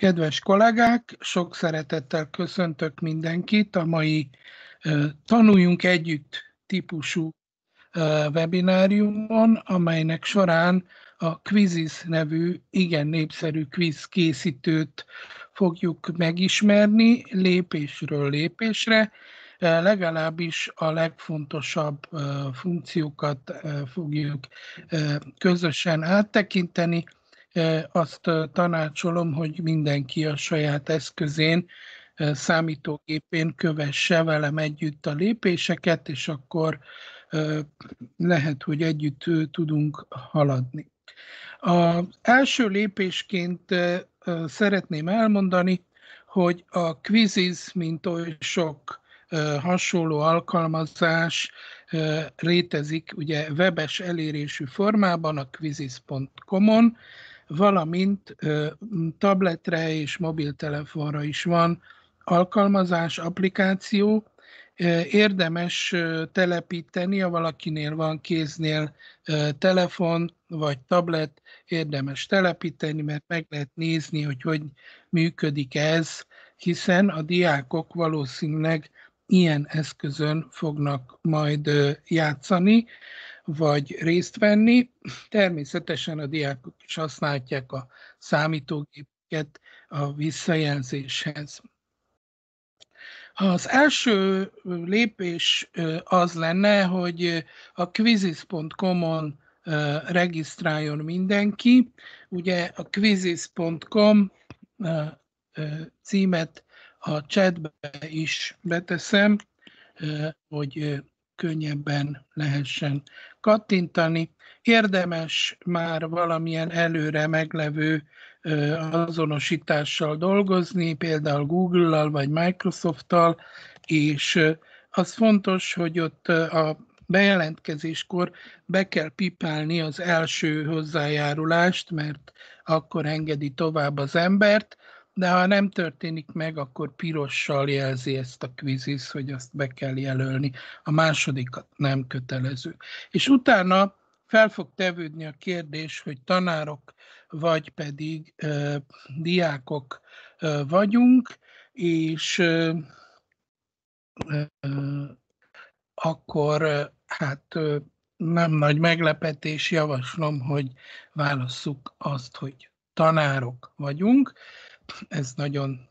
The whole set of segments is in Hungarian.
Kedves kollégák, sok szeretettel köszöntök mindenkit a mai Tanuljunk Együtt típusú webináriumon, amelynek során a Quizis nevű igen népszerű quiz készítőt fogjuk megismerni lépésről lépésre, legalábbis a legfontosabb funkciókat fogjuk közösen áttekinteni, E, azt tanácsolom, hogy mindenki a saját eszközén, e, számítógépén kövesse velem együtt a lépéseket, és akkor lehet, hogy együtt tudunk haladni. A első lépésként szeretném elmondani, hogy a Quiziz, mint oly sok hasonló alkalmazás létezik, ugye webes elérésű formában a quiziz.com-on, valamint tabletre és mobiltelefonra is van alkalmazás, applikáció. Érdemes telepíteni, ha valakinél van kéznél telefon vagy tablet, érdemes telepíteni, mert meg lehet nézni, hogy hogy működik ez, hiszen a diákok valószínűleg ilyen eszközön fognak majd játszani vagy részt venni. Természetesen a diákok is használják a számítógépeket a visszajelzéshez. Az első lépés az lenne, hogy a quiziscom on regisztráljon mindenki. Ugye a quizis.com címet a chatbe is beteszem, hogy könnyebben lehessen kattintani. Érdemes már valamilyen előre meglevő azonosítással dolgozni, például Google-lal vagy Microsoft-tal, és az fontos, hogy ott a bejelentkezéskor be kell pipálni az első hozzájárulást, mert akkor engedi tovább az embert, de ha nem történik meg, akkor pirossal jelzi ezt a quiziz, hogy azt be kell jelölni. A másodikat nem kötelező. És utána fel fog tevődni a kérdés, hogy tanárok vagy pedig ö, diákok ö, vagyunk, és ö, ö, akkor ö, hát ö, nem nagy meglepetés, javaslom, hogy válasszuk azt, hogy tanárok vagyunk ez nagyon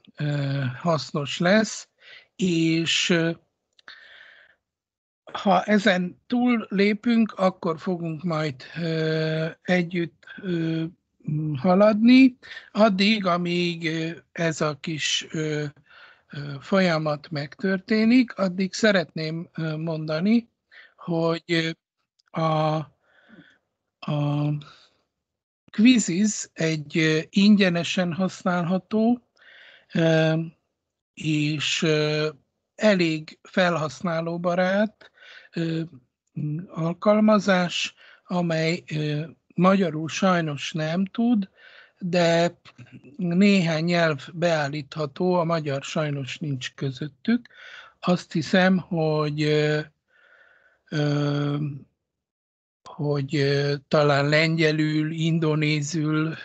hasznos lesz, és ha ezen túl lépünk, akkor fogunk majd együtt haladni, addig, amíg ez a kis folyamat megtörténik, addig szeretném mondani, hogy a, a Quizzes egy ingyenesen használható és elég felhasználóbarát alkalmazás, amely magyarul sajnos nem tud, de néhány nyelv beállítható, a magyar sajnos nincs közöttük. Azt hiszem, hogy hogy talán lengyelül, indonézül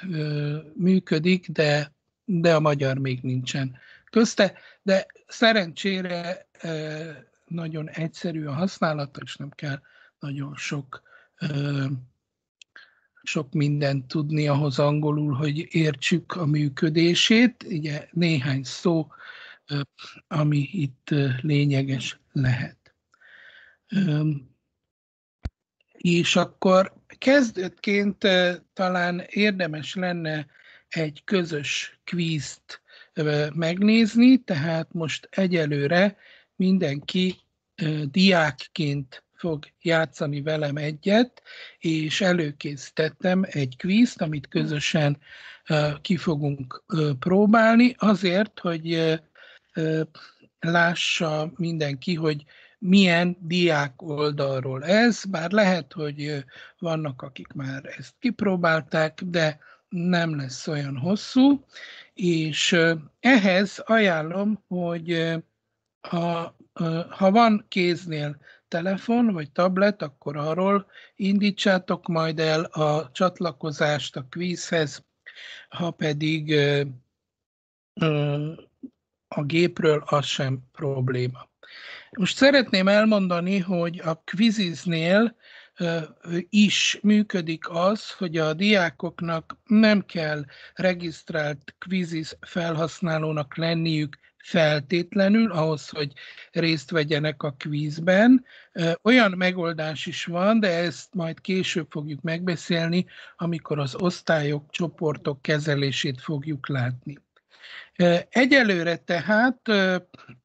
működik, de, de a magyar még nincsen közte, de szerencsére nagyon egyszerű a használata, és nem kell nagyon sok, sok mindent tudni ahhoz angolul, hogy értsük a működését. Ugye néhány szó, ami itt lényeges lehet és akkor kezdőként talán érdemes lenne egy közös kvízt megnézni, tehát most egyelőre mindenki diákként fog játszani velem egyet, és előkészítettem egy kvízt, amit közösen ki fogunk próbálni, azért, hogy lássa mindenki, hogy milyen diák oldalról ez, bár lehet, hogy vannak, akik már ezt kipróbálták, de nem lesz olyan hosszú, és ehhez ajánlom, hogy ha, ha van kéznél telefon vagy tablet, akkor arról indítsátok majd el a csatlakozást a kvízhez, ha pedig a gépről az sem probléma. Most szeretném elmondani, hogy a kviziznél is működik az, hogy a diákoknak nem kell regisztrált kviziz felhasználónak lenniük feltétlenül ahhoz, hogy részt vegyenek a kvízben. Olyan megoldás is van, de ezt majd később fogjuk megbeszélni, amikor az osztályok, csoportok kezelését fogjuk látni. Egyelőre tehát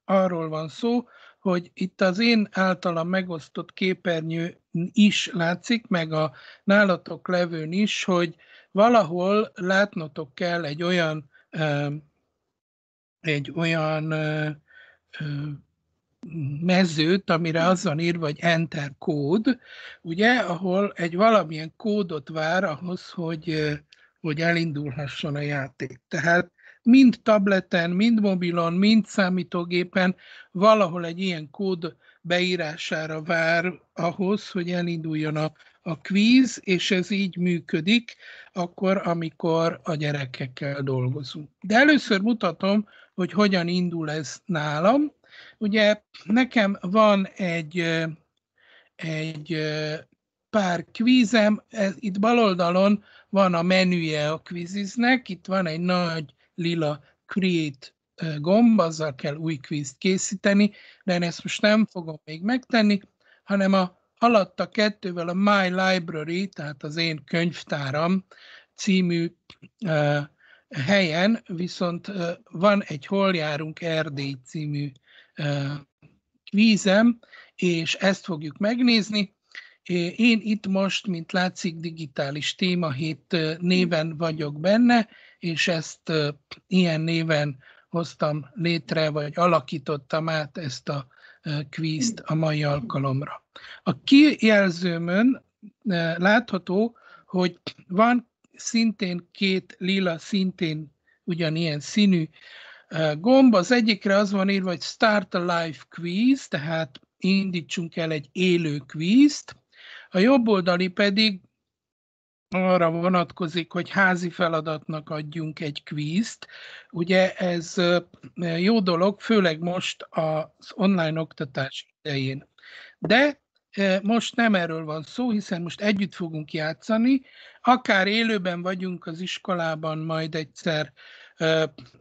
arról van szó, hogy itt az én általam megosztott képernyő is látszik, meg a nálatok levőn is, hogy valahol látnotok kell egy olyan egy olyan mezőt, amire az van írva, hogy enter kód, ugye, ahol egy valamilyen kódot vár ahhoz, hogy, hogy elindulhasson a játék. Tehát mind tableten, mind mobilon, mind számítógépen valahol egy ilyen kód beírására vár ahhoz, hogy elinduljon a, a kvíz, és ez így működik akkor, amikor a gyerekekkel dolgozunk. De először mutatom, hogy hogyan indul ez nálam. Ugye nekem van egy, egy pár kvízem, ez, itt bal oldalon van a menüje a kvíziznek, itt van egy nagy lila Create gomb, azzal kell új kvízt készíteni, de én ezt most nem fogom még megtenni, hanem a alatta kettővel a My Library, tehát az én könyvtáram című uh, helyen, viszont uh, van egy Hol járunk Erdély című uh, és ezt fogjuk megnézni. Én itt most, mint látszik, digitális témahét néven vagyok benne, és ezt ilyen néven hoztam létre, vagy alakítottam át ezt a kvízt a mai alkalomra. A kijelzőmön látható, hogy van szintén két lila, szintén ugyanilyen színű gomb. Az egyikre az van írva, hogy Start a Live Quiz, tehát indítsunk el egy élő kvízt. A jobb oldali pedig arra vonatkozik, hogy házi feladatnak adjunk egy kvízt. Ugye ez jó dolog, főleg most az online oktatás idején. De most nem erről van szó, hiszen most együtt fogunk játszani, akár élőben vagyunk az iskolában majd egyszer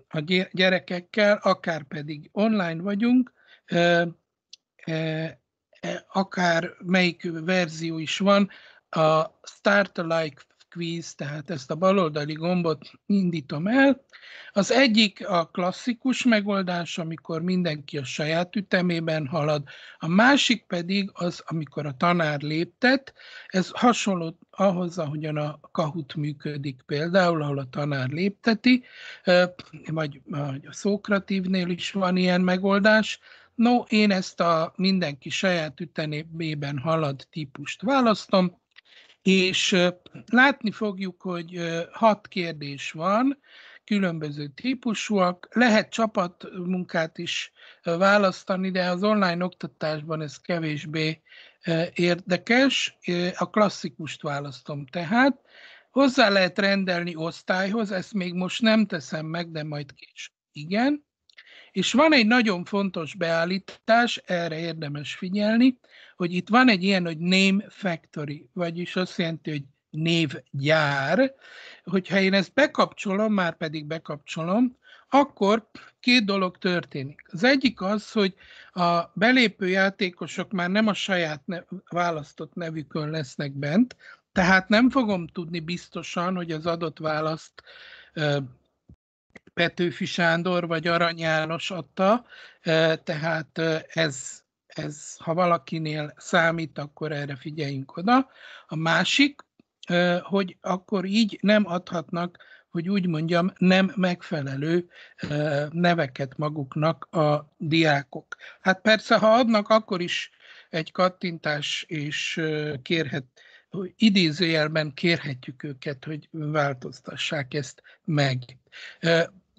a gyerekekkel, akár pedig online vagyunk, e, akár melyik verzió is van, a Start like Quiz, tehát ezt a baloldali gombot indítom el. Az egyik a klasszikus megoldás, amikor mindenki a saját ütemében halad, a másik pedig az, amikor a tanár léptet. Ez hasonló ahhoz, ahogyan a kahut működik például, ahol a tanár lépteti, vagy a szókratívnél is van ilyen megoldás, No, én ezt a mindenki saját ütemében halad típust választom, és látni fogjuk, hogy hat kérdés van, különböző típusúak. Lehet csapatmunkát is választani, de az online oktatásban ez kevésbé érdekes. A klasszikust választom tehát. Hozzá lehet rendelni osztályhoz, ezt még most nem teszem meg, de majd később igen. És van egy nagyon fontos beállítás, erre érdemes figyelni, hogy itt van egy ilyen, hogy name factory, vagyis azt jelenti, hogy névgyár. Hogyha én ezt bekapcsolom, már pedig bekapcsolom, akkor két dolog történik. Az egyik az, hogy a belépő játékosok már nem a saját nev, választott nevükön lesznek bent, tehát nem fogom tudni biztosan, hogy az adott választ Petőfi Sándor vagy Arany János adta, tehát ez ez, ha valakinél számít, akkor erre figyeljünk oda. A másik, hogy akkor így nem adhatnak, hogy úgy mondjam, nem megfelelő neveket maguknak a diákok. Hát persze, ha adnak, akkor is egy kattintás, és kérhet, idézőjelben kérhetjük őket, hogy változtassák ezt meg.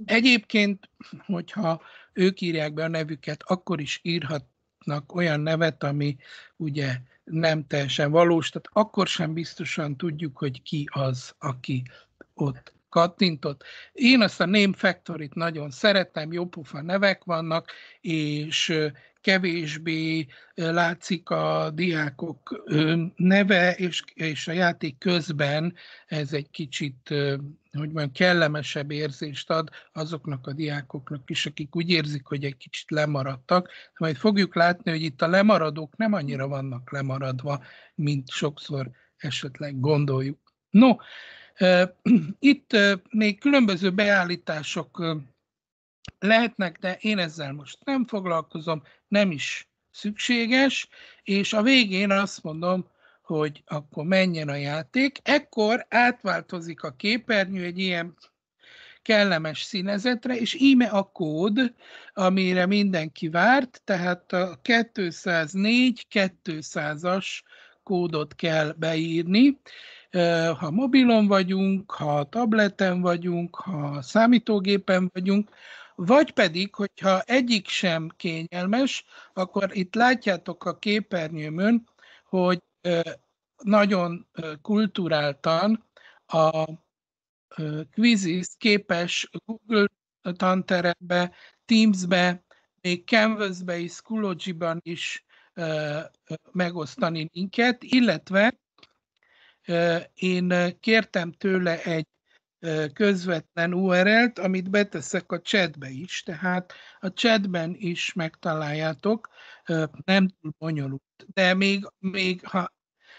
Egyébként, hogyha ők írják be a nevüket, akkor is írhat, kapnak olyan nevet, ami ugye nem teljesen valós, tehát akkor sem biztosan tudjuk, hogy ki az, aki ott kattintott. Én azt a Name Factory-t nagyon szeretem, jópofa nevek vannak, és kevésbé látszik a diákok neve, és, és a játék közben ez egy kicsit, hogy mondjam, kellemesebb érzést ad azoknak a diákoknak is, akik úgy érzik, hogy egy kicsit lemaradtak. De majd fogjuk látni, hogy itt a lemaradók nem annyira vannak lemaradva, mint sokszor esetleg gondoljuk. No, itt még különböző beállítások lehetnek, de én ezzel most nem foglalkozom, nem is szükséges, és a végén azt mondom, hogy akkor menjen a játék. Ekkor átváltozik a képernyő egy ilyen kellemes színezetre, és íme a kód, amire mindenki várt, tehát a 204-200-as kódot kell beírni. Ha mobilon vagyunk, ha tableten vagyunk, ha számítógépen vagyunk, vagy pedig, hogyha egyik sem kényelmes, akkor itt látjátok a képernyőmön, hogy nagyon kulturáltan a Quizist képes Google tanterembe, be még Canvas-be és Schoology-ban is megosztani minket, illetve én kértem tőle egy közvetlen URL-t, er amit beteszek a chatbe is, tehát a chatben is megtaláljátok, nem túl bonyolult. De még, még ha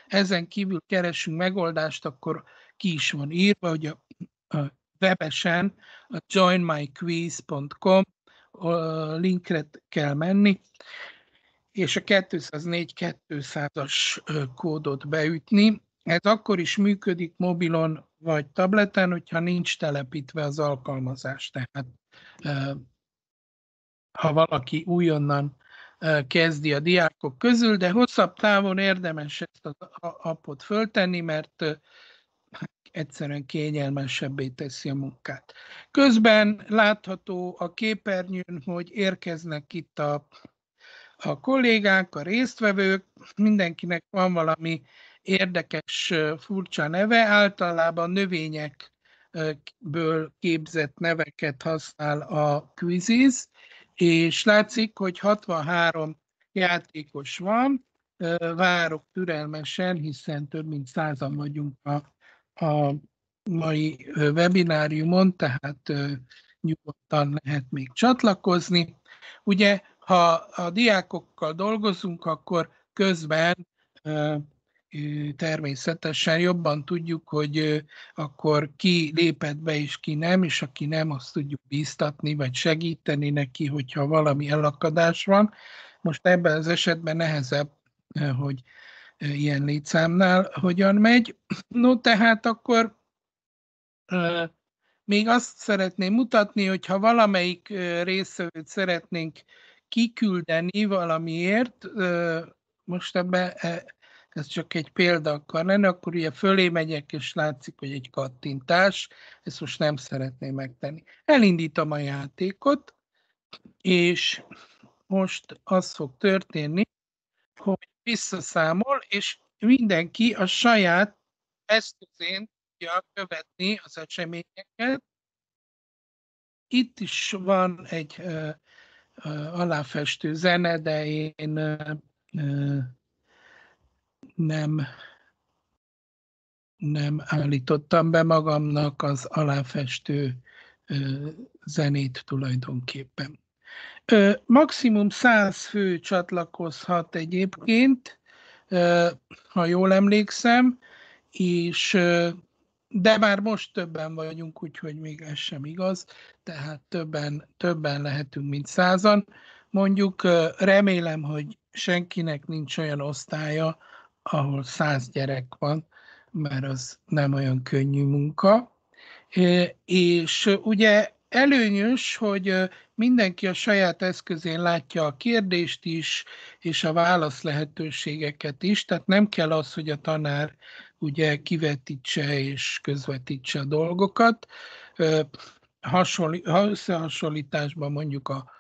ezen kívül keresünk megoldást, akkor ki is van írva, hogy a, a webesen a joinmyquiz.com linkre kell menni, és a 204-200-as kódot beütni. Ez akkor is működik mobilon, vagy tableten, hogyha nincs telepítve az alkalmazás. Tehát ha valaki újonnan kezdi a diákok közül, de hosszabb távon érdemes ezt az appot föltenni, mert egyszerűen kényelmesebbé teszi a munkát. Közben látható a képernyőn, hogy érkeznek itt a, a kollégák, a résztvevők, mindenkinek van valami érdekes, furcsa neve, általában növényekből képzett neveket használ a Quizzes, és látszik, hogy 63 játékos van, várok türelmesen, hiszen több mint százan vagyunk a, a mai webináriumon, tehát nyugodtan lehet még csatlakozni. Ugye, ha a diákokkal dolgozunk, akkor közben természetesen jobban tudjuk, hogy akkor ki lépett be és ki nem, és aki nem, azt tudjuk bíztatni, vagy segíteni neki, hogyha valami elakadás van. Most ebben az esetben nehezebb, hogy ilyen létszámnál hogyan megy. No, tehát akkor még azt szeretném mutatni, hogy ha valamelyik részvevőt szeretnénk kiküldeni valamiért, most ebbe e, ez csak egy példa akar lenni, akkor ugye fölé megyek, és látszik, hogy egy kattintás, ezt most nem szeretném megtenni. Elindítom a játékot, és most az fog történni, hogy visszaszámol, és mindenki a saját eszközén tudja követni az eseményeket. Itt is van egy ö, ö, aláfestő zene, de én ö, nem, nem állítottam be magamnak az aláfestő zenét tulajdonképpen. Maximum 100 fő csatlakozhat egyébként, ha jól emlékszem, és de már most többen vagyunk, úgyhogy még ez sem igaz, tehát többen, többen lehetünk, mint százan. Mondjuk remélem, hogy senkinek nincs olyan osztálya, ahol száz gyerek van, mert az nem olyan könnyű munka. És ugye előnyös, hogy mindenki a saját eszközén látja a kérdést is, és a válasz lehetőségeket is, tehát nem kell az, hogy a tanár ugye kivetítse és közvetítse a dolgokat. ha összehasonlításban mondjuk a,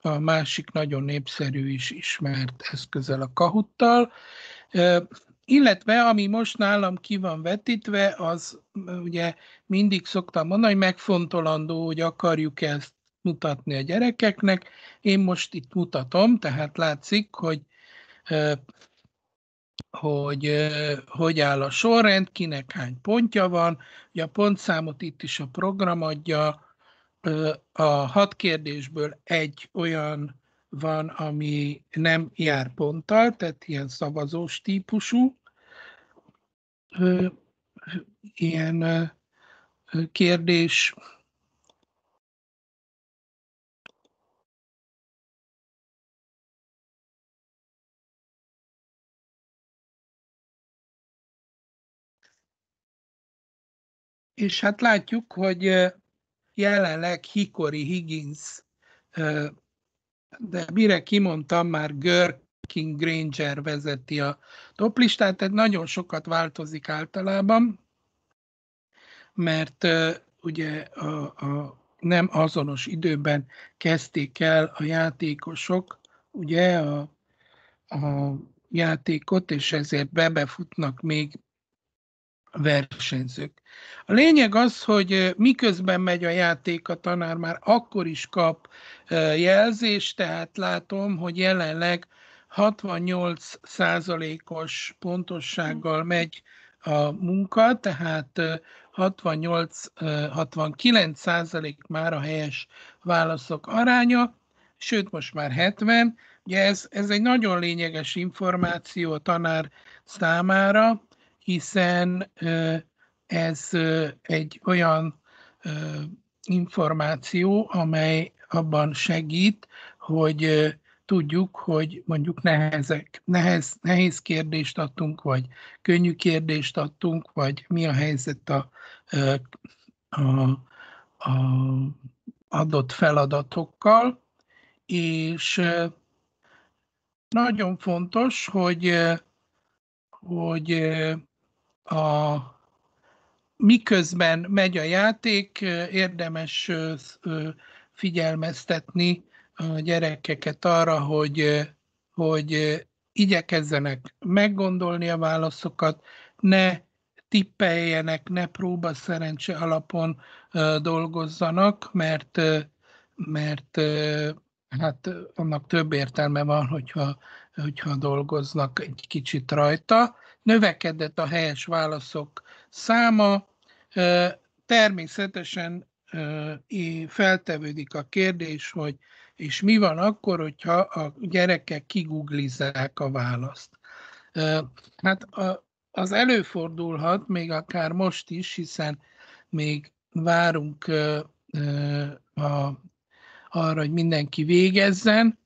a másik nagyon népszerű is ismert eszközel a kahuttal, illetve, ami most nálam ki van vetítve, az ugye mindig szoktam mondani, hogy megfontolandó, hogy akarjuk ezt mutatni a gyerekeknek. Én most itt mutatom, tehát látszik, hogy hogy hogy áll a sorrend, kinek hány pontja van. Ugye a pontszámot itt is a program adja. A hat kérdésből egy olyan van, ami nem jár ponttal, tehát ilyen szavazós típusú, ilyen kérdés. És hát látjuk, hogy jelenleg Hikori Higgins de mire kimondtam, már Görkin Granger vezeti a toplistát, tehát nagyon sokat változik általában, mert ugye a, a nem azonos időben kezdték el a játékosok, ugye a, a játékot, és ezért bebefutnak még versenyzők. A lényeg az, hogy miközben megy a játék, a tanár már akkor is kap jelzést, tehát látom, hogy jelenleg 68 százalékos pontossággal megy a munka, tehát 68-69 százalék már a helyes válaszok aránya, sőt most már 70. Ugye ez, ez egy nagyon lényeges információ a tanár számára, hiszen ez egy olyan információ, amely abban segít, hogy tudjuk, hogy mondjuk nehezek, nehez, nehéz kérdést adtunk, vagy könnyű kérdést adtunk, vagy mi a helyzet a, a, a adott feladatokkal, és nagyon fontos, hogy, hogy a, miközben megy a játék, érdemes figyelmeztetni a gyerekeket arra, hogy, hogy igyekezzenek meggondolni a válaszokat, ne tippeljenek, ne próba szerencse alapon dolgozzanak, mert, mert hát annak több értelme van, hogyha, hogyha dolgoznak egy kicsit rajta. Növekedett a helyes válaszok száma. Természetesen feltevődik a kérdés, hogy és mi van akkor, hogyha a gyerekek kiguglizzák a választ. Hát az előfordulhat, még akár most is, hiszen még várunk a, arra, hogy mindenki végezzen,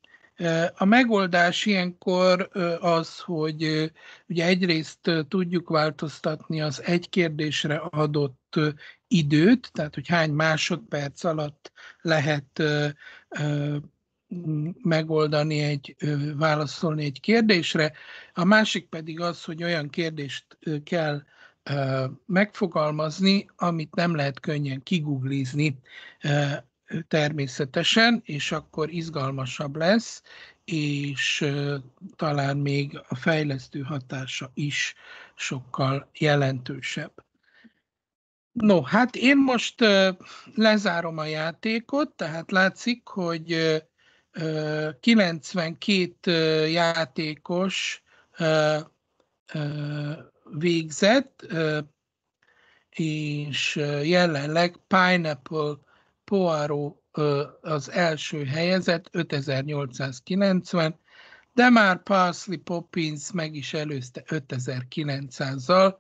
a megoldás ilyenkor az, hogy ugye egyrészt tudjuk változtatni az egy kérdésre adott időt, tehát hogy hány másodperc alatt lehet megoldani egy, válaszolni egy kérdésre. A másik pedig az, hogy olyan kérdést kell megfogalmazni, amit nem lehet könnyen kiguglizni természetesen, és akkor izgalmasabb lesz, és talán még a fejlesztő hatása is sokkal jelentősebb. No, hát én most lezárom a játékot, tehát látszik, hogy 92 játékos végzett, és jelenleg Pineapple Poirot az első helyezett 5890, de már Parsley Poppins meg is előzte 5900-zal,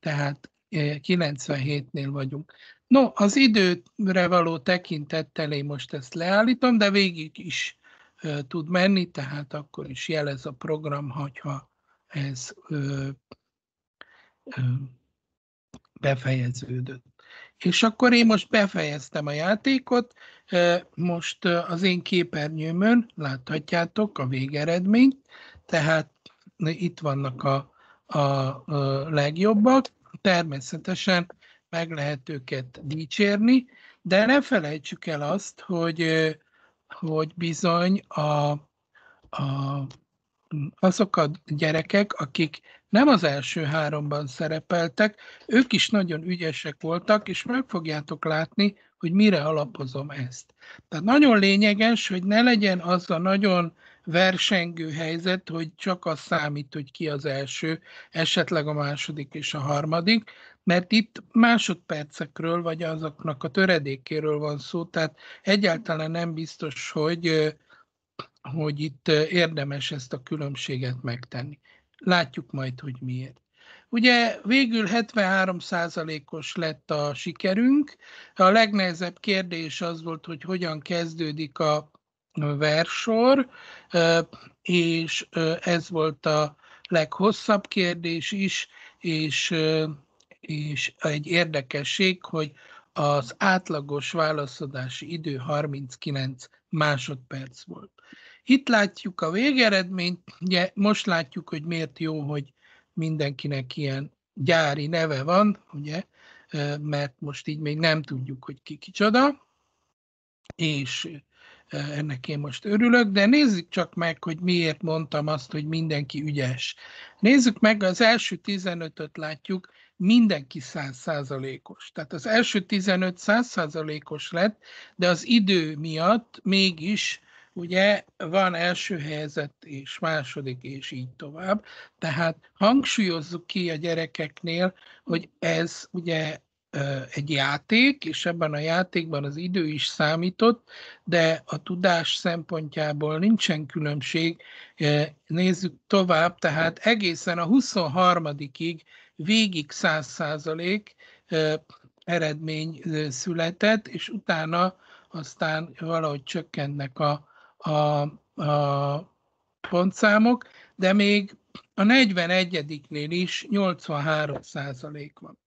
tehát 97-nél vagyunk. No, az időre való tekintettel én most ezt leállítom, de végig is ö, tud menni, tehát akkor is jelez a program, hogyha ez ö, ö, befejeződött. És akkor én most befejeztem a játékot, most az én képernyőmön láthatjátok a végeredményt, tehát itt vannak a, a, a legjobbak, természetesen meg lehet őket dicsérni, de ne felejtsük el azt, hogy, hogy bizony a, a, azok a gyerekek, akik nem az első háromban szerepeltek, ők is nagyon ügyesek voltak, és meg fogjátok látni, hogy mire alapozom ezt. Tehát nagyon lényeges, hogy ne legyen az a nagyon versengő helyzet, hogy csak az számít, hogy ki az első, esetleg a második és a harmadik, mert itt másodpercekről, vagy azoknak a töredékéről van szó, tehát egyáltalán nem biztos, hogy, hogy itt érdemes ezt a különbséget megtenni. Látjuk majd, hogy miért. Ugye végül 73%-os lett a sikerünk. A legnehezebb kérdés az volt, hogy hogyan kezdődik a versor, és ez volt a leghosszabb kérdés is, és, és egy érdekesség, hogy az átlagos válaszadási idő 39 másodperc volt. Itt látjuk a végeredményt, ugye most látjuk, hogy miért jó, hogy mindenkinek ilyen gyári neve van, ugye, mert most így még nem tudjuk, hogy ki kicsoda, és ennek én most örülök, de nézzük csak meg, hogy miért mondtam azt, hogy mindenki ügyes. Nézzük meg, az első 15-öt látjuk, mindenki 100%-os. Tehát az első 15 100%-os lett, de az idő miatt mégis ugye van első helyzet és második, és így tovább. Tehát hangsúlyozzuk ki a gyerekeknél, hogy ez ugye egy játék, és ebben a játékban az idő is számított, de a tudás szempontjából nincsen különbség. Nézzük tovább, tehát egészen a 23-ig végig 100 eredmény született, és utána aztán valahogy csökkennek a a, a pontszámok, de még a 41-nél is 83 százalék van.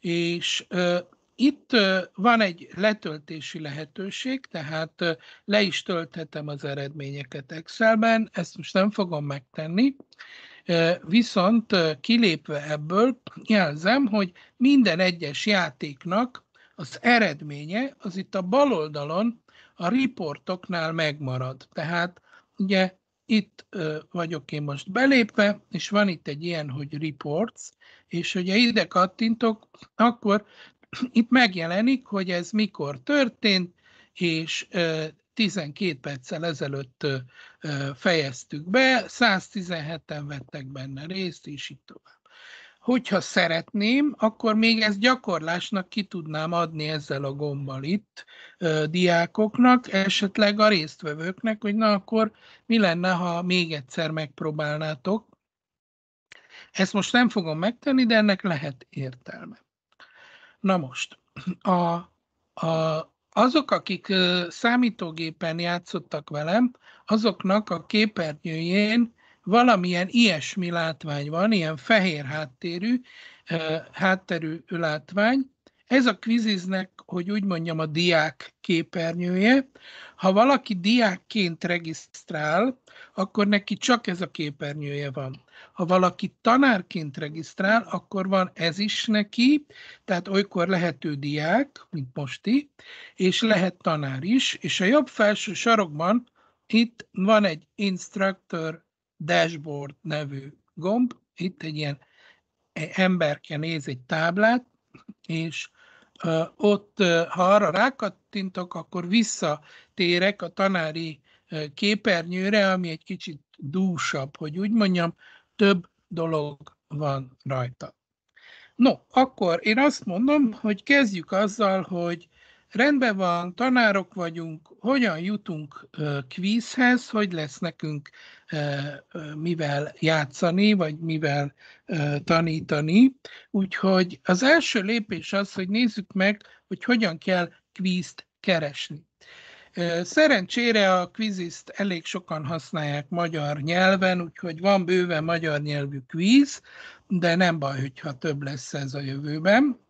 És uh, itt uh, van egy letöltési lehetőség, tehát uh, le is tölthetem az eredményeket Excelben, ezt most nem fogom megtenni, viszont kilépve ebből jelzem, hogy minden egyes játéknak az eredménye az itt a bal oldalon a riportoknál megmarad. Tehát ugye itt ö, vagyok én most belépve, és van itt egy ilyen, hogy reports, és ugye ide kattintok, akkor itt megjelenik, hogy ez mikor történt, és ö, 12 perccel ezelőtt ö, fejeztük be, 117-en vettek benne részt, és így tovább hogyha szeretném, akkor még ezt gyakorlásnak ki tudnám adni ezzel a gombbal itt ö, diákoknak, esetleg a résztvevőknek, hogy na akkor mi lenne, ha még egyszer megpróbálnátok. Ezt most nem fogom megtenni, de ennek lehet értelme. Na most, a, a, azok, akik ö, számítógépen játszottak velem, azoknak a képernyőjén valamilyen ilyesmi látvány van, ilyen fehér háttérű, hátterű látvány. Ez a kviziznek, hogy úgy mondjam, a diák képernyője. Ha valaki diákként regisztrál, akkor neki csak ez a képernyője van. Ha valaki tanárként regisztrál, akkor van ez is neki, tehát olykor lehető diák, mint mosti, és lehet tanár is, és a jobb felső sarokban itt van egy Instructor dashboard nevű gomb, itt egy ilyen emberke néz egy táblát, és ott, ha arra rákattintok, akkor visszatérek a tanári képernyőre, ami egy kicsit dúsabb, hogy úgy mondjam, több dolog van rajta. No, akkor én azt mondom, hogy kezdjük azzal, hogy rendben van, tanárok vagyunk, hogyan jutunk kvízhez, hogy lesz nekünk mivel játszani, vagy mivel tanítani. Úgyhogy az első lépés az, hogy nézzük meg, hogy hogyan kell kvízt keresni. Szerencsére a kvíziszt elég sokan használják magyar nyelven, úgyhogy van bőven magyar nyelvű kvíz, de nem baj, hogyha több lesz ez a jövőben.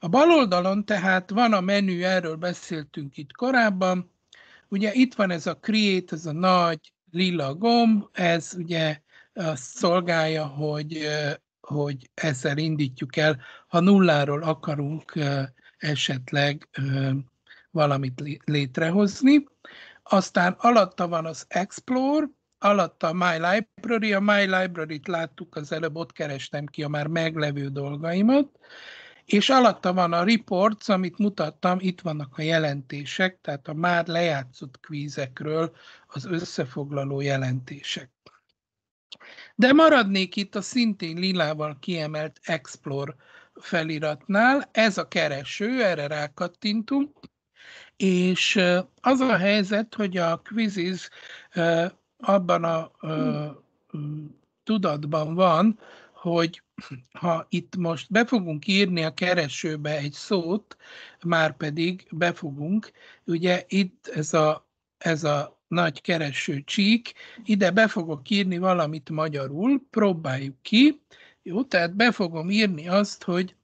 A bal oldalon tehát van a menü, erről beszéltünk itt korábban. Ugye itt van ez a create, ez a nagy lila gomb, ez ugye azt szolgálja, hogy, hogy ezzel indítjuk el, ha nulláról akarunk esetleg valamit létrehozni. Aztán alatta van az Explore, alatta a My Library, a My Library-t láttuk az előbb, ott kerestem ki a már meglevő dolgaimat, és alatta van a reports, amit mutattam, itt vannak a jelentések, tehát a már lejátszott kvízekről az összefoglaló jelentések. De maradnék itt a szintén lilával kiemelt Explore feliratnál, ez a kereső, erre rákattintunk, és az a helyzet, hogy a quizzes abban a tudatban van, hogy ha itt most be fogunk írni a keresőbe egy szót, már pedig be fogunk, ugye itt ez a, ez a nagy kereső csík, ide be fogok írni valamit magyarul, próbáljuk ki, jó, tehát be fogom írni azt, hogy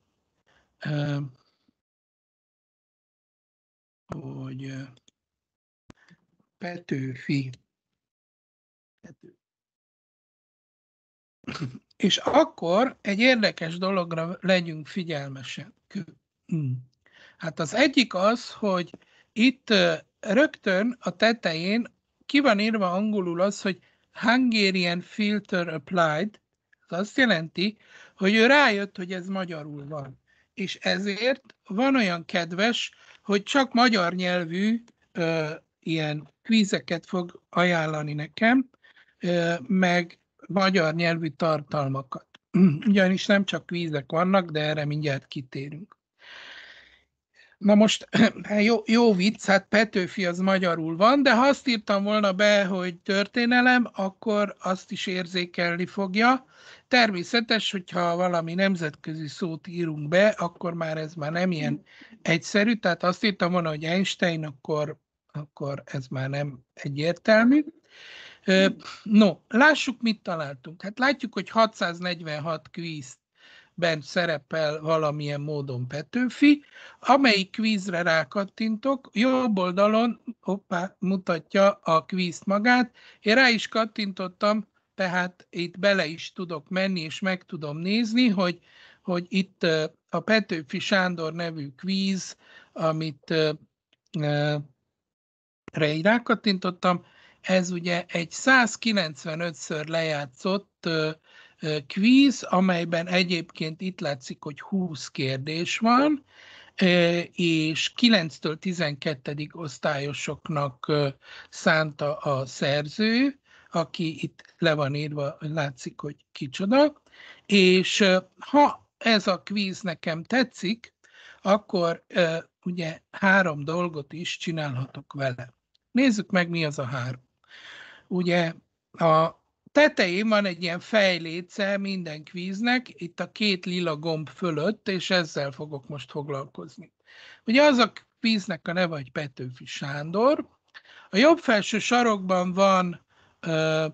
hogy Petőfi. És akkor egy érdekes dologra legyünk figyelmesek. Mm. Hát az egyik az, hogy itt rögtön a tetején ki van írva angolul az, hogy Hungarian filter applied, az azt jelenti, hogy ő rájött, hogy ez magyarul van. És ezért van olyan kedves, hogy csak magyar nyelvű ö, ilyen kvízeket fog ajánlani nekem, ö, meg magyar nyelvű tartalmakat. Ugyanis nem csak kvízek vannak, de erre mindjárt kitérünk. Na most, hát jó, jó vicc, hát Petőfi az magyarul van, de ha azt írtam volna be, hogy történelem, akkor azt is érzékelni fogja. Természetes, hogyha valami nemzetközi szót írunk be, akkor már ez már nem ilyen egyszerű. Tehát azt írtam volna, hogy Einstein, akkor, akkor ez már nem egyértelmű. No, lássuk, mit találtunk. Hát látjuk, hogy 646 kvízt ben szerepel valamilyen módon Petőfi, amelyik kvízre rákattintok, jobb oldalon hoppá, mutatja a kvízt magát. Én rá is kattintottam, tehát itt bele is tudok menni, és meg tudom nézni, hogy, hogy itt a Petőfi Sándor nevű kvíz, amit rá kattintottam, rákattintottam, ez ugye egy 195-ször lejátszott kvíz, amelyben egyébként itt látszik, hogy 20 kérdés van, és 9-től 12. osztályosoknak szánta a szerző, aki itt le van írva, látszik, hogy kicsoda. És ha ez a kvíz nekem tetszik, akkor ugye három dolgot is csinálhatok vele. Nézzük meg, mi az a három. Ugye a tetején van egy ilyen fejléce minden kvíznek, itt a két lila gomb fölött, és ezzel fogok most foglalkozni. Ugye az a kvíznek a neve, vagy Petőfi Sándor. A jobb felső sarokban van ö,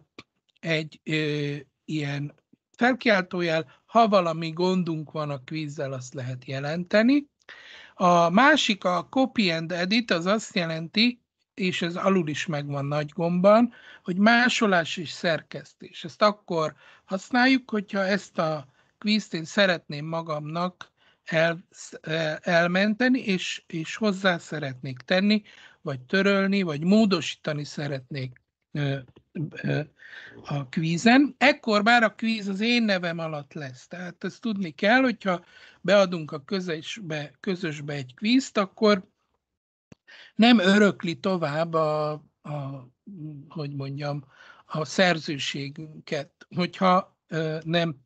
egy ö, ilyen felkiáltójel, ha valami gondunk van a kvízzel, azt lehet jelenteni. A másik a copy and edit, az azt jelenti, és ez alul is megvan nagy gomban, hogy másolás és szerkesztés. Ezt akkor használjuk, hogyha ezt a kvízt én szeretném magamnak el, e, elmenteni, és, és hozzá szeretnék tenni, vagy törölni, vagy módosítani szeretnék ö, ö, a kvízen. Ekkor már a kvíz az én nevem alatt lesz. Tehát ezt tudni kell, hogyha beadunk a közösbe, közösbe egy kvízt, akkor nem örökli tovább a, a hogy mondjam, a szerzőségünket, hogyha ö, nem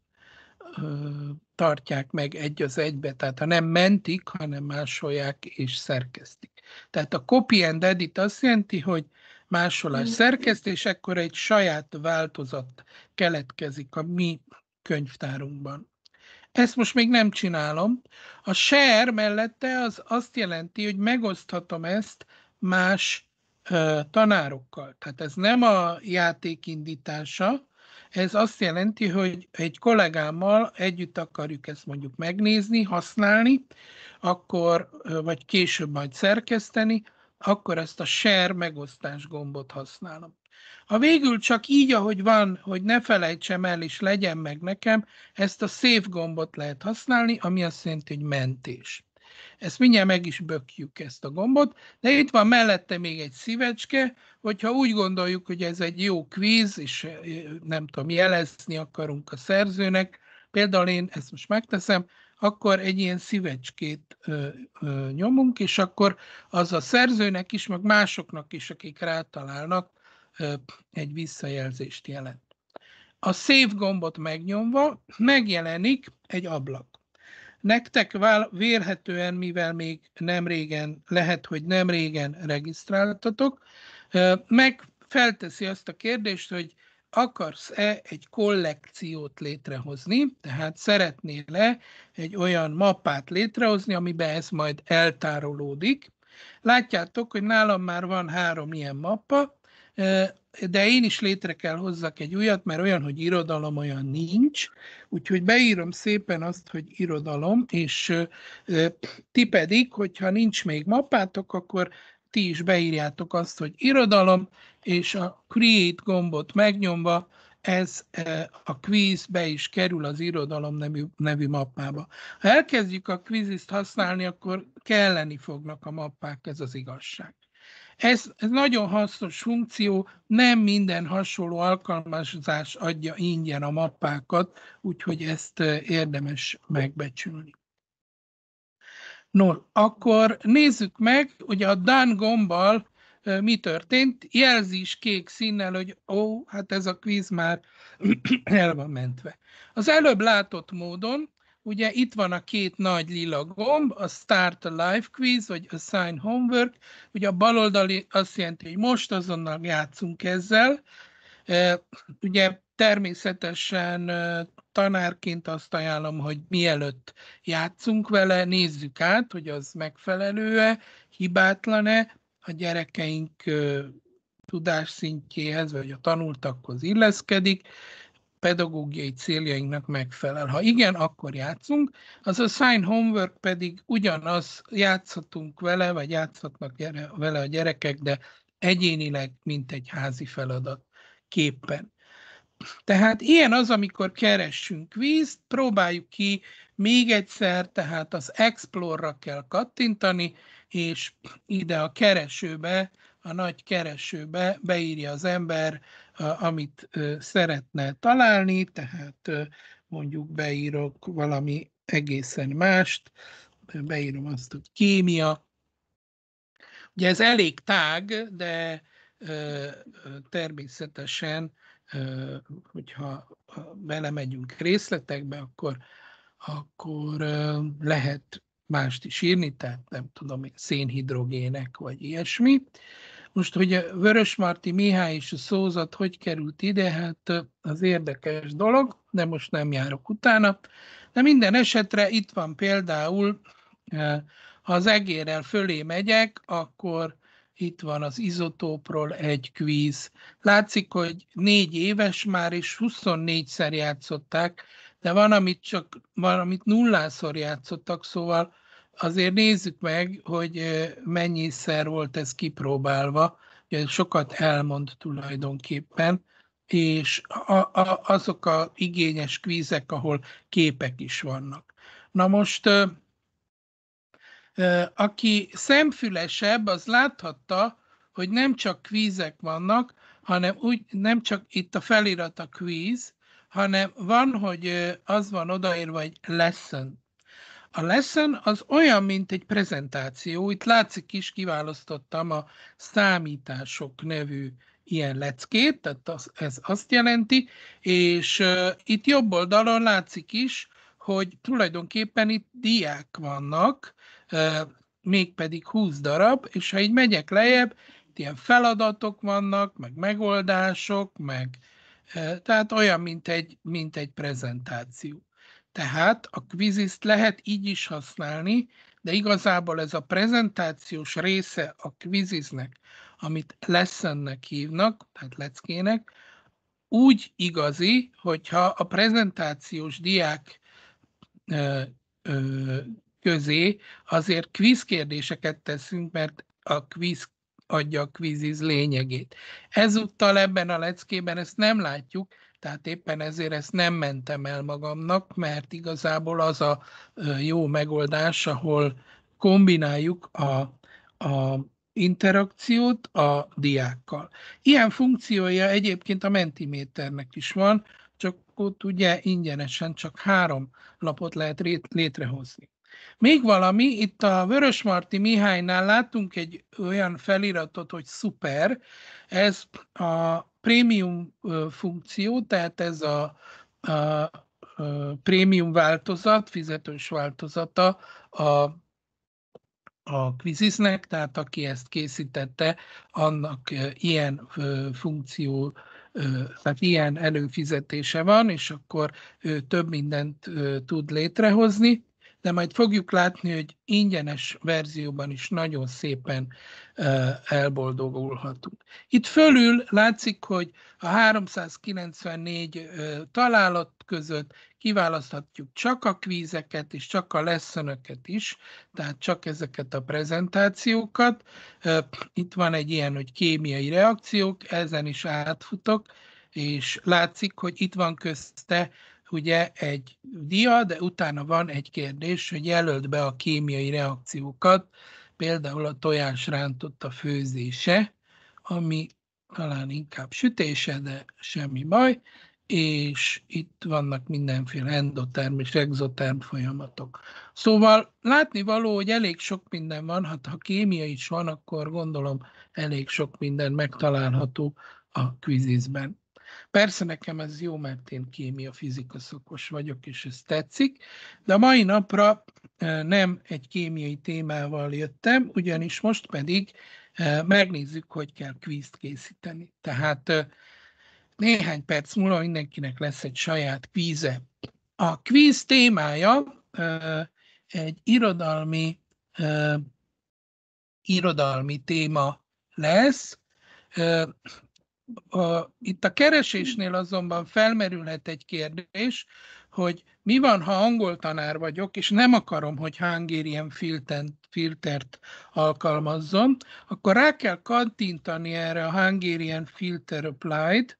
ö, tartják meg egy az egybe, tehát ha nem mentik, hanem másolják és szerkesztik. Tehát a copy and edit azt jelenti, hogy másolás, mm. szerkesztés, akkor egy saját változat keletkezik a mi könyvtárunkban. Ezt most még nem csinálom. A share mellette az azt jelenti, hogy megoszthatom ezt más ö, tanárokkal. Tehát ez nem a játék indítása, ez azt jelenti, hogy egy kollégámmal együtt akarjuk ezt mondjuk megnézni, használni, akkor, vagy később majd szerkeszteni, akkor ezt a share megosztás gombot használom. Ha végül csak így, ahogy van, hogy ne felejtsem el, és legyen meg nekem, ezt a save gombot lehet használni, ami azt jelenti, hogy mentés. Ezt mindjárt meg is bökjük ezt a gombot, de itt van mellette még egy szívecske, hogyha úgy gondoljuk, hogy ez egy jó kvíz, és nem tudom, jelezni akarunk a szerzőnek, például én ezt most megteszem, akkor egy ilyen szívecskét ö, ö, nyomunk, és akkor az a szerzőnek is, meg másoknak is, akik rátalálnak, egy visszajelzést jelent. A Save gombot megnyomva megjelenik egy ablak. Nektek vérhetően, mivel még nem régen, lehet, hogy nem régen regisztráltatok, meg felteszi azt a kérdést, hogy akarsz-e egy kollekciót létrehozni, tehát szeretnél-e egy olyan mappát létrehozni, amiben ez majd eltárolódik. Látjátok, hogy nálam már van három ilyen mappa, de én is létre kell hozzak egy újat, mert olyan, hogy irodalom, olyan nincs. Úgyhogy beírom szépen azt, hogy irodalom, és ti pedig, hogyha nincs még mappátok, akkor ti is beírjátok azt, hogy irodalom, és a Create gombot megnyomva ez a quiz be is kerül az irodalom nevű, nevű mappába. Ha elkezdjük a quizist használni, akkor kelleni fognak a mappák, ez az igazság. Ez, ez nagyon hasznos funkció, nem minden hasonló alkalmazás adja ingyen a mappákat, úgyhogy ezt eh, érdemes megbecsülni. No, akkor nézzük meg, hogy a Dan gombbal eh, mi történt. Jelzi is kék színnel, hogy ó, hát ez a kvíz már el van mentve. Az előbb látott módon Ugye itt van a két nagy lila gomb, a Start a Life Quiz, vagy a Sign Homework. Ugye a baloldali azt jelenti, hogy most azonnal játszunk ezzel. E, ugye természetesen e, tanárként azt ajánlom, hogy mielőtt játszunk vele, nézzük át, hogy az megfelelő-e, hibátlan-e, a gyerekeink e, tudásszintjéhez, vagy a tanultakhoz illeszkedik, pedagógiai céljainknak megfelel. Ha igen, akkor játszunk, az a sign homework pedig ugyanaz, játszhatunk vele, vagy játszhatnak vele a gyerekek, de egyénileg, mint egy házi feladat képpen. Tehát ilyen az, amikor keressünk vízt, próbáljuk ki még egyszer, tehát az Explore-ra kell kattintani, és ide a keresőbe a nagy keresőbe beírja az ember, amit szeretne találni, tehát mondjuk beírok valami egészen mást, beírom azt, hogy kémia. Ugye ez elég tág, de természetesen, hogyha belemegyünk részletekbe, akkor, akkor lehet mást is írni, tehát nem tudom, szénhidrogének, vagy ilyesmi. Most, hogy a Vörösmarty Mihály és a szózat hogy került ide, hát az érdekes dolog, de most nem járok utána. De minden esetre itt van például, ha az egérrel fölé megyek, akkor itt van az izotópról egy kvíz. Látszik, hogy négy éves már, és 24-szer játszották, de van, amit csak, van, amit nullászor játszottak, szóval azért nézzük meg, hogy mennyiszer volt ez kipróbálva, ugye sokat elmond tulajdonképpen, és a, a, azok a igényes kvízek, ahol képek is vannak. Na most, aki szemfülesebb, az láthatta, hogy nem csak kvízek vannak, hanem úgy, nem csak itt a felirat a kvíz, hanem van, hogy az van odaírva, hogy lesson a lesson az olyan, mint egy prezentáció. Itt látszik is, kiválasztottam a számítások nevű ilyen leckét, tehát az, ez azt jelenti, és uh, itt jobb oldalon látszik is, hogy tulajdonképpen itt diák vannak, uh, mégpedig 20 darab, és ha így megyek lejjebb, itt ilyen feladatok vannak, meg megoldások, meg uh, tehát olyan, mint egy, mint egy prezentáció. Tehát a kvizist lehet így is használni, de igazából ez a prezentációs része a Quiziznek, amit lessonnek hívnak, tehát leckének, úgy igazi, hogyha a prezentációs diák ö, ö, közé azért quiz kérdéseket teszünk, mert a quiz adja a quiziz lényegét. Ezúttal ebben a leckében ezt nem látjuk, tehát éppen ezért ezt nem mentem el magamnak, mert igazából az a jó megoldás, ahol kombináljuk a, a interakciót a diákkal. Ilyen funkciója egyébként a mentiméternek is van, csak ott ugye ingyenesen csak három lapot lehet létrehozni. Még valami, itt a Vörösmarty Mihálynál látunk egy olyan feliratot, hogy szuper, ez a prémium funkció, tehát ez a, a, a prémium változat, fizetős változata a a Quiziznek, tehát aki ezt készítette, annak ilyen funkció, tehát ilyen előfizetése van, és akkor ő több mindent tud létrehozni, de majd fogjuk látni, hogy ingyenes verzióban is nagyon szépen elboldogulhatunk. Itt fölül látszik, hogy a 394 találat között kiválaszthatjuk csak a kvízeket és csak a leszönöket is, tehát csak ezeket a prezentációkat. Itt van egy ilyen, hogy kémiai reakciók, ezen is átfutok, és látszik, hogy itt van közte ugye egy dia, de utána van egy kérdés, hogy jelölt be a kémiai reakciókat, például a tojás rántott a főzése, ami talán inkább sütése, de semmi baj, és itt vannak mindenféle endoterm és exoterm folyamatok. Szóval látni való, hogy elég sok minden van, hát ha kémia is van, akkor gondolom elég sok minden megtalálható a kvizizben. Persze nekem ez jó, mert én kémia fizika szakos vagyok, és ez tetszik, de a mai napra nem egy kémiai témával jöttem, ugyanis most pedig megnézzük, hogy kell kvízt készíteni. Tehát néhány perc múlva mindenkinek lesz egy saját kvíze. A kvíz témája egy irodalmi, irodalmi téma lesz, a, itt a keresésnél azonban felmerülhet egy kérdés, hogy mi van, ha angol tanár vagyok, és nem akarom, hogy Hungarian filtert alkalmazzon, akkor rá kell kattintani erre a Hungarian Filter Applied,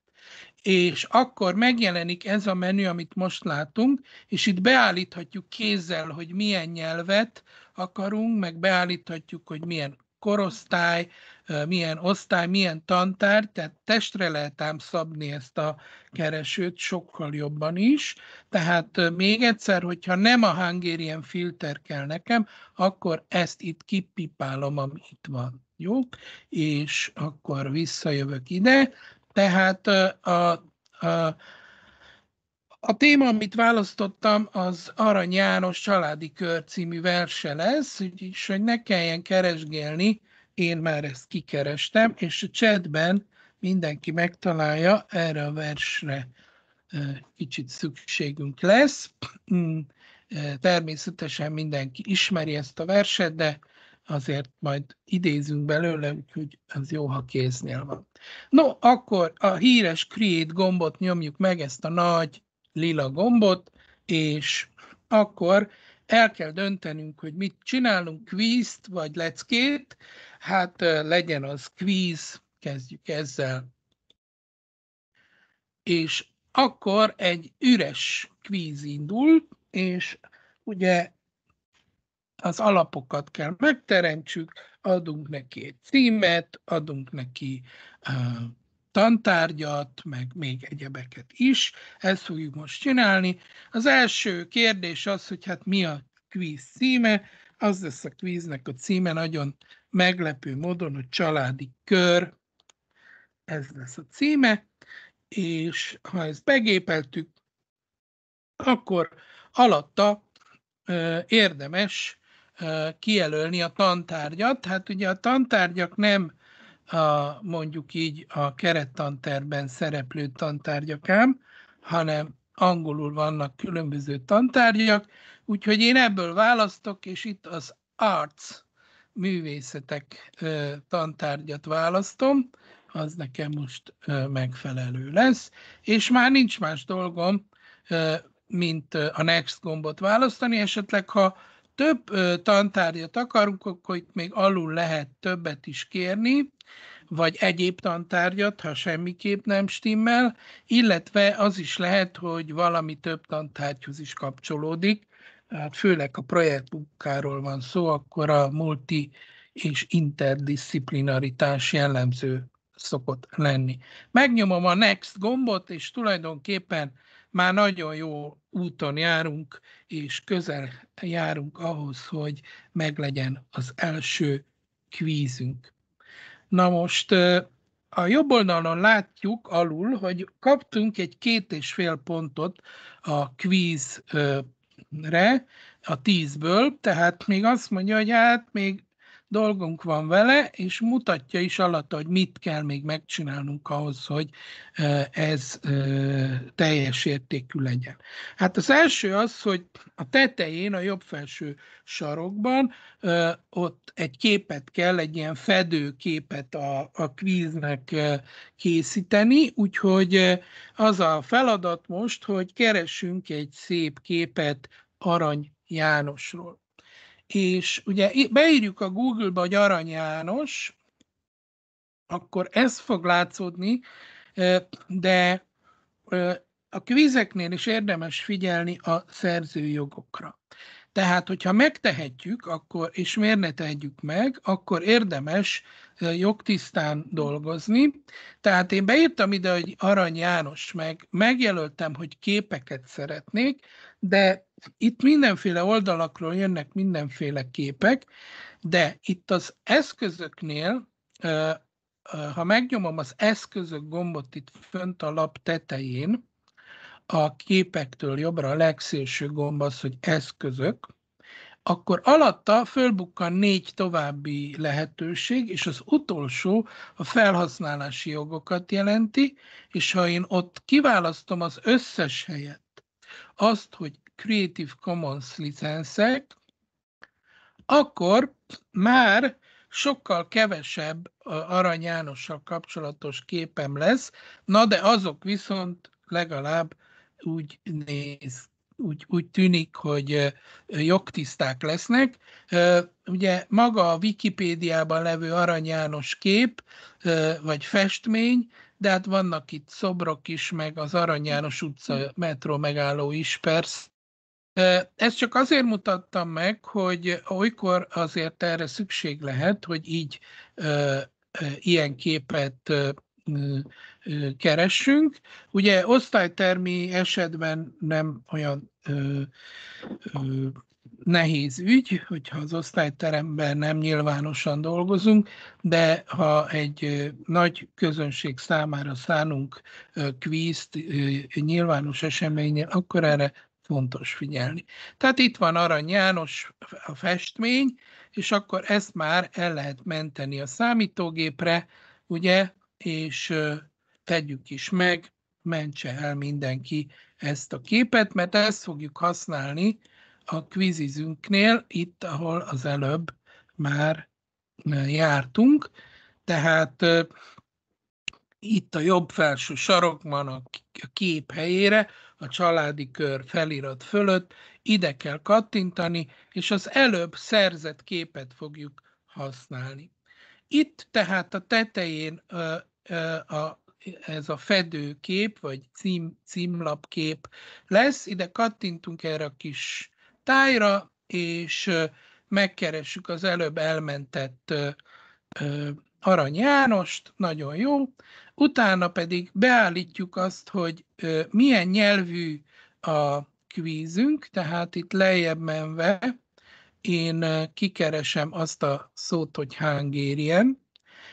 és akkor megjelenik ez a menü, amit most látunk, és itt beállíthatjuk kézzel, hogy milyen nyelvet akarunk, meg beállíthatjuk, hogy milyen korosztály, milyen osztály, milyen tantár, tehát testre lehet ám szabni ezt a keresőt sokkal jobban is. Tehát még egyszer, hogyha nem a Hungarian filter kell nekem, akkor ezt itt kipipálom, ami itt van. Jó? És akkor visszajövök ide. Tehát a, a a téma, amit választottam, az Arany János családi kör című verse lesz, úgyis, hogy ne kelljen keresgélni én már ezt kikerestem, és a chatben mindenki megtalálja, erre a versre kicsit szükségünk lesz. Mm, természetesen mindenki ismeri ezt a verset, de azért majd idézünk belőle, úgyhogy az jó, ha kéznél van. No, akkor a híres Create gombot nyomjuk meg, ezt a nagy lila gombot, és akkor el kell döntenünk, hogy mit csinálunk, kvízt vagy leckét, hát legyen az kvíz, kezdjük ezzel. És akkor egy üres kvíz indul, és ugye az alapokat kell megteremtsük, adunk neki egy címet, adunk neki tantárgyat, meg még egyebeket is. Ezt fogjuk most csinálni. Az első kérdés az, hogy hát mi a kvíz címe. Az lesz a kvíznek a címe nagyon meglepő módon, hogy családi kör. Ez lesz a címe. És ha ezt begépeltük, akkor alatta ö, érdemes ö, kijelölni a tantárgyat. Hát ugye a tantárgyak nem a, mondjuk így a kerettanterben szereplő tantárgyak ám, hanem angolul vannak különböző tantárgyak, úgyhogy én ebből választok, és itt az arts művészetek tantárgyat választom, az nekem most megfelelő lesz, és már nincs más dolgom, mint a next gombot választani, esetleg ha több tantárgyat akarunk, akkor itt még alul lehet többet is kérni, vagy egyéb tantárgyat, ha semmiképp nem stimmel, illetve az is lehet, hogy valami több tantárgyhoz is kapcsolódik, hát főleg a projektmunkáról van szó, akkor a multi és interdisziplinaritás jellemző szokott lenni. Megnyomom a Next gombot, és tulajdonképpen már nagyon jó úton járunk, és közel járunk ahhoz, hogy meglegyen az első kvízünk. Na most a jobb oldalon látjuk alul, hogy kaptunk egy két és fél pontot a kvízre, a tízből, tehát még azt mondja, hogy hát még dolgunk van vele, és mutatja is alatta, hogy mit kell még megcsinálnunk ahhoz, hogy ez teljes értékű legyen. Hát az első az, hogy a tetején, a jobb felső sarokban ott egy képet kell, egy ilyen fedő képet a, a kvíznek készíteni, úgyhogy az a feladat most, hogy keressünk egy szép képet Arany Jánosról és ugye beírjuk a Google-ba, hogy Arany János, akkor ez fog látszódni, de a kvízeknél is érdemes figyelni a szerzőjogokra. Tehát, hogyha megtehetjük, akkor, és miért ne tehetjük meg, akkor érdemes jogtisztán dolgozni. Tehát én beírtam ide, hogy Arany János, meg megjelöltem, hogy képeket szeretnék, de itt mindenféle oldalakról jönnek mindenféle képek, de itt az eszközöknél, ha megnyomom az eszközök gombot itt fönt a lap tetején, a képektől jobbra a legszélső gomb az, hogy eszközök, akkor alatta fölbukkan négy további lehetőség, és az utolsó a felhasználási jogokat jelenti, és ha én ott kiválasztom az összes helyet, azt, hogy Creative Commons licenszek, akkor már sokkal kevesebb Arany Jánossal kapcsolatos képem lesz, na de azok viszont legalább úgy néz úgy, úgy tűnik, hogy jogtiszták lesznek. Ugye maga a Wikipédiában levő Arany János kép, vagy festmény, de hát vannak itt szobrok is, meg az Arany János utca metró megálló is persze, ezt csak azért mutattam meg, hogy olykor azért erre szükség lehet, hogy így ilyen képet keressünk. Ugye osztálytermi esetben nem olyan ö, ö, nehéz ügy, hogyha az osztályteremben nem nyilvánosan dolgozunk, de ha egy nagy közönség számára szánunk kvízt nyilvános eseményen, akkor erre fontos figyelni. Tehát itt van Arany János a festmény, és akkor ezt már el lehet menteni a számítógépre, ugye, és tegyük is meg, mentse el mindenki ezt a képet, mert ezt fogjuk használni a kvizizünknél, itt, ahol az előbb már jártunk. Tehát itt a jobb felső sarokban a kép helyére a családi kör felirat fölött, ide kell kattintani, és az előbb szerzett képet fogjuk használni. Itt tehát a tetején ö, ö, a, ez a fedőkép, vagy cím, címlapkép lesz, ide kattintunk erre a kis tájra, és megkeressük az előbb elmentett ö, ö, Arany Jánost, nagyon jó. Utána pedig beállítjuk azt, hogy ö, milyen nyelvű a kvízünk, tehát itt lejjebb menve én kikeresem azt a szót, hogy hangérien.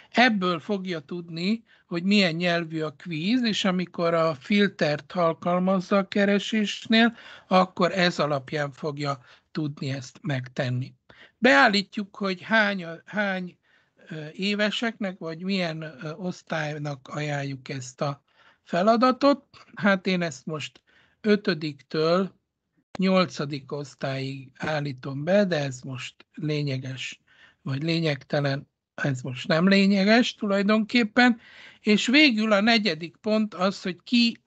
Ebből fogja tudni, hogy milyen nyelvű a kvíz, és amikor a filtert alkalmazza a keresésnél, akkor ez alapján fogja tudni ezt megtenni. Beállítjuk, hogy hány, hány éveseknek, vagy milyen osztálynak ajánljuk ezt a feladatot. Hát én ezt most ötödiktől nyolcadik osztályig állítom be, de ez most lényeges, vagy lényegtelen, ez most nem lényeges tulajdonképpen. És végül a negyedik pont az, hogy ki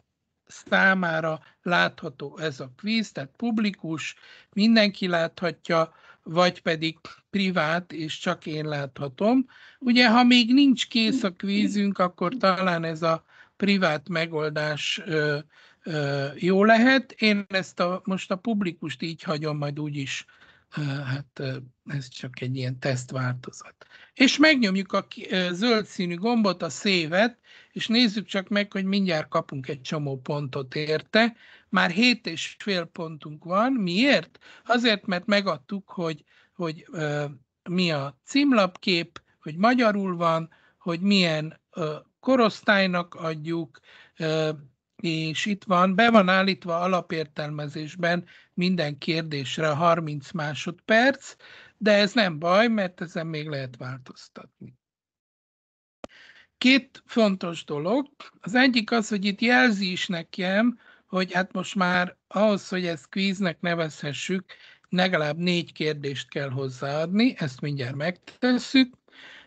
számára látható ez a kvíz, tehát publikus, mindenki láthatja, vagy pedig privát, és csak én láthatom. Ugye, ha még nincs kész a kvízünk, akkor talán ez a privát megoldás ö, ö, jó lehet. Én ezt a, most a publikust így hagyom, majd úgyis hát ez csak egy ilyen tesztváltozat. És megnyomjuk a zöld színű gombot, a szévet, és nézzük csak meg, hogy mindjárt kapunk egy csomó pontot érte. Már fél pontunk van. Miért? Azért, mert megadtuk, hogy hogy ö, mi a címlapkép, hogy magyarul van, hogy milyen ö, korosztálynak adjuk, ö, és itt van, be van állítva alapértelmezésben minden kérdésre 30 másodperc, de ez nem baj, mert ezen még lehet változtatni. Két fontos dolog. Az egyik az, hogy itt jelzi is nekem, hogy hát most már ahhoz, hogy ezt kvíznek nevezhessük, legalább négy kérdést kell hozzáadni, ezt mindjárt megtesszük,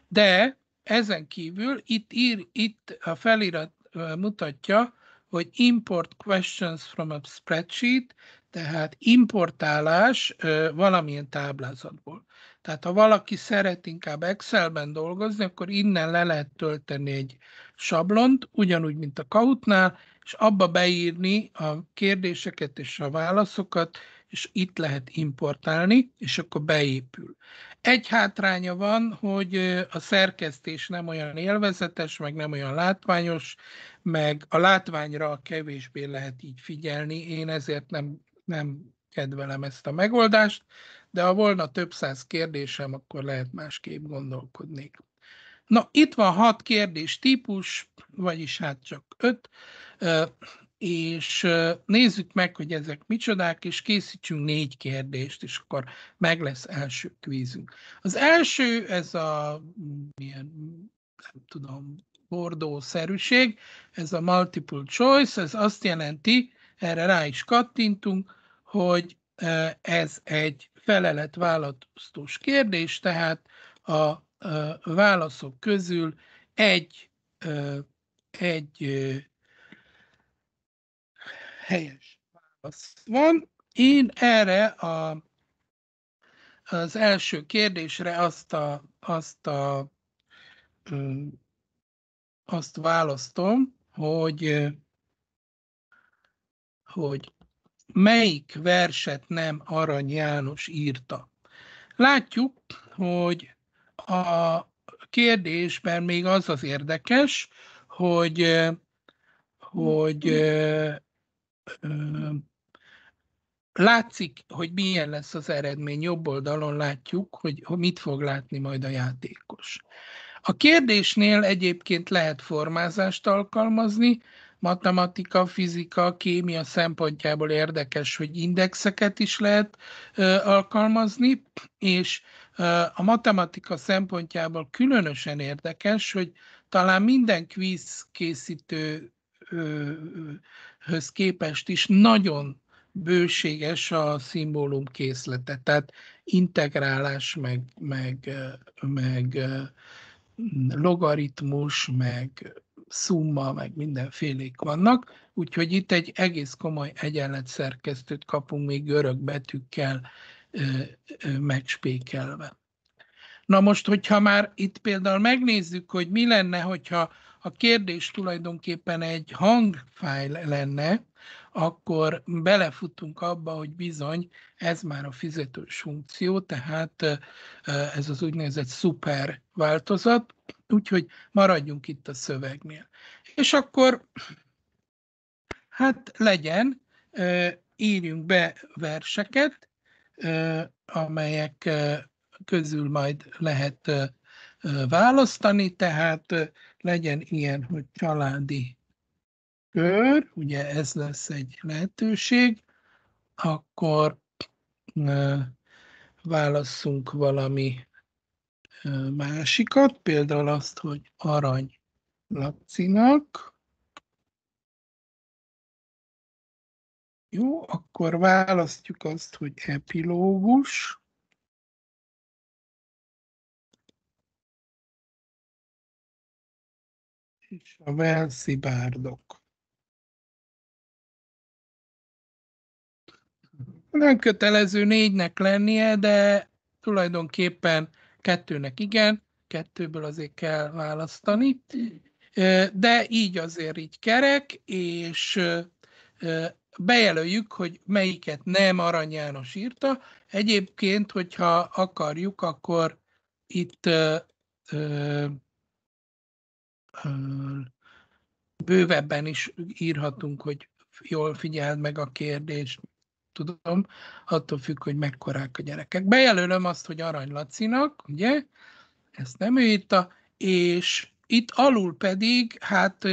de ezen kívül itt, ír, itt a felirat mutatja, hogy import questions from a spreadsheet, tehát importálás valamilyen táblázatból. Tehát ha valaki szeret inkább Excelben dolgozni, akkor innen le lehet tölteni egy sablont, ugyanúgy, mint a Kautnál, és abba beírni a kérdéseket és a válaszokat, és itt lehet importálni, és akkor beépül. Egy hátránya van, hogy a szerkesztés nem olyan élvezetes, meg nem olyan látványos, meg a látványra kevésbé lehet így figyelni, én ezért nem, nem kedvelem ezt a megoldást, de ha volna több száz kérdésem, akkor lehet másképp gondolkodnék. Na, itt van hat kérdés típus, vagyis hát csak öt és nézzük meg, hogy ezek micsodák, és készítsünk négy kérdést, és akkor meg lesz első kvízünk. Az első, ez a milyen, nem tudom, bordószerűség, ez a multiple choice, ez azt jelenti, erre rá is kattintunk, hogy ez egy feleletválasztós kérdés, tehát a válaszok közül egy, egy helyes válasz van. Én erre a, az első kérdésre azt a, azt a azt választom, hogy, hogy melyik verset nem Arany János írta. Látjuk, hogy a kérdésben még az az érdekes, hogy, hogy Látszik, hogy milyen lesz az eredmény. Jobb oldalon látjuk, hogy mit fog látni majd a játékos. A kérdésnél egyébként lehet formázást alkalmazni, matematika, fizika, kémia szempontjából érdekes, hogy indexeket is lehet alkalmazni, és a matematika szempontjából különösen érdekes, hogy talán minden quiz készítő höz képest is nagyon bőséges a szimbólum készlete, tehát integrálás, meg, meg, meg logaritmus, meg szumma, meg mindenfélék vannak, úgyhogy itt egy egész komoly egyenlet szerkesztőt kapunk még görög betűkkel megspékelve. Na most, hogyha már itt például megnézzük, hogy mi lenne, hogyha a kérdés tulajdonképpen egy hangfájl lenne, akkor belefutunk abba, hogy bizony ez már a fizetős funkció, tehát ez az úgynevezett szuper változat, úgyhogy maradjunk itt a szövegnél. És akkor hát legyen, írjunk be verseket, amelyek közül majd lehet választani, tehát legyen ilyen, hogy családi kör, ugye ez lesz egy lehetőség, akkor válasszunk valami másikat, például azt, hogy arany Lacinak. Jó, akkor választjuk azt, hogy epilógus. és a velszi bárdok. Nem kötelező négynek lennie, de tulajdonképpen kettőnek igen, kettőből azért kell választani. De így azért így kerek, és bejelöljük, hogy melyiket nem Arany János írta. Egyébként, hogyha akarjuk, akkor itt bővebben is írhatunk, hogy jól figyeld meg a kérdést, tudom, attól függ, hogy mekkorák a gyerekek. Bejelölöm azt, hogy Arany Lacinak, ugye, ezt nem ő írta, és itt alul pedig, hát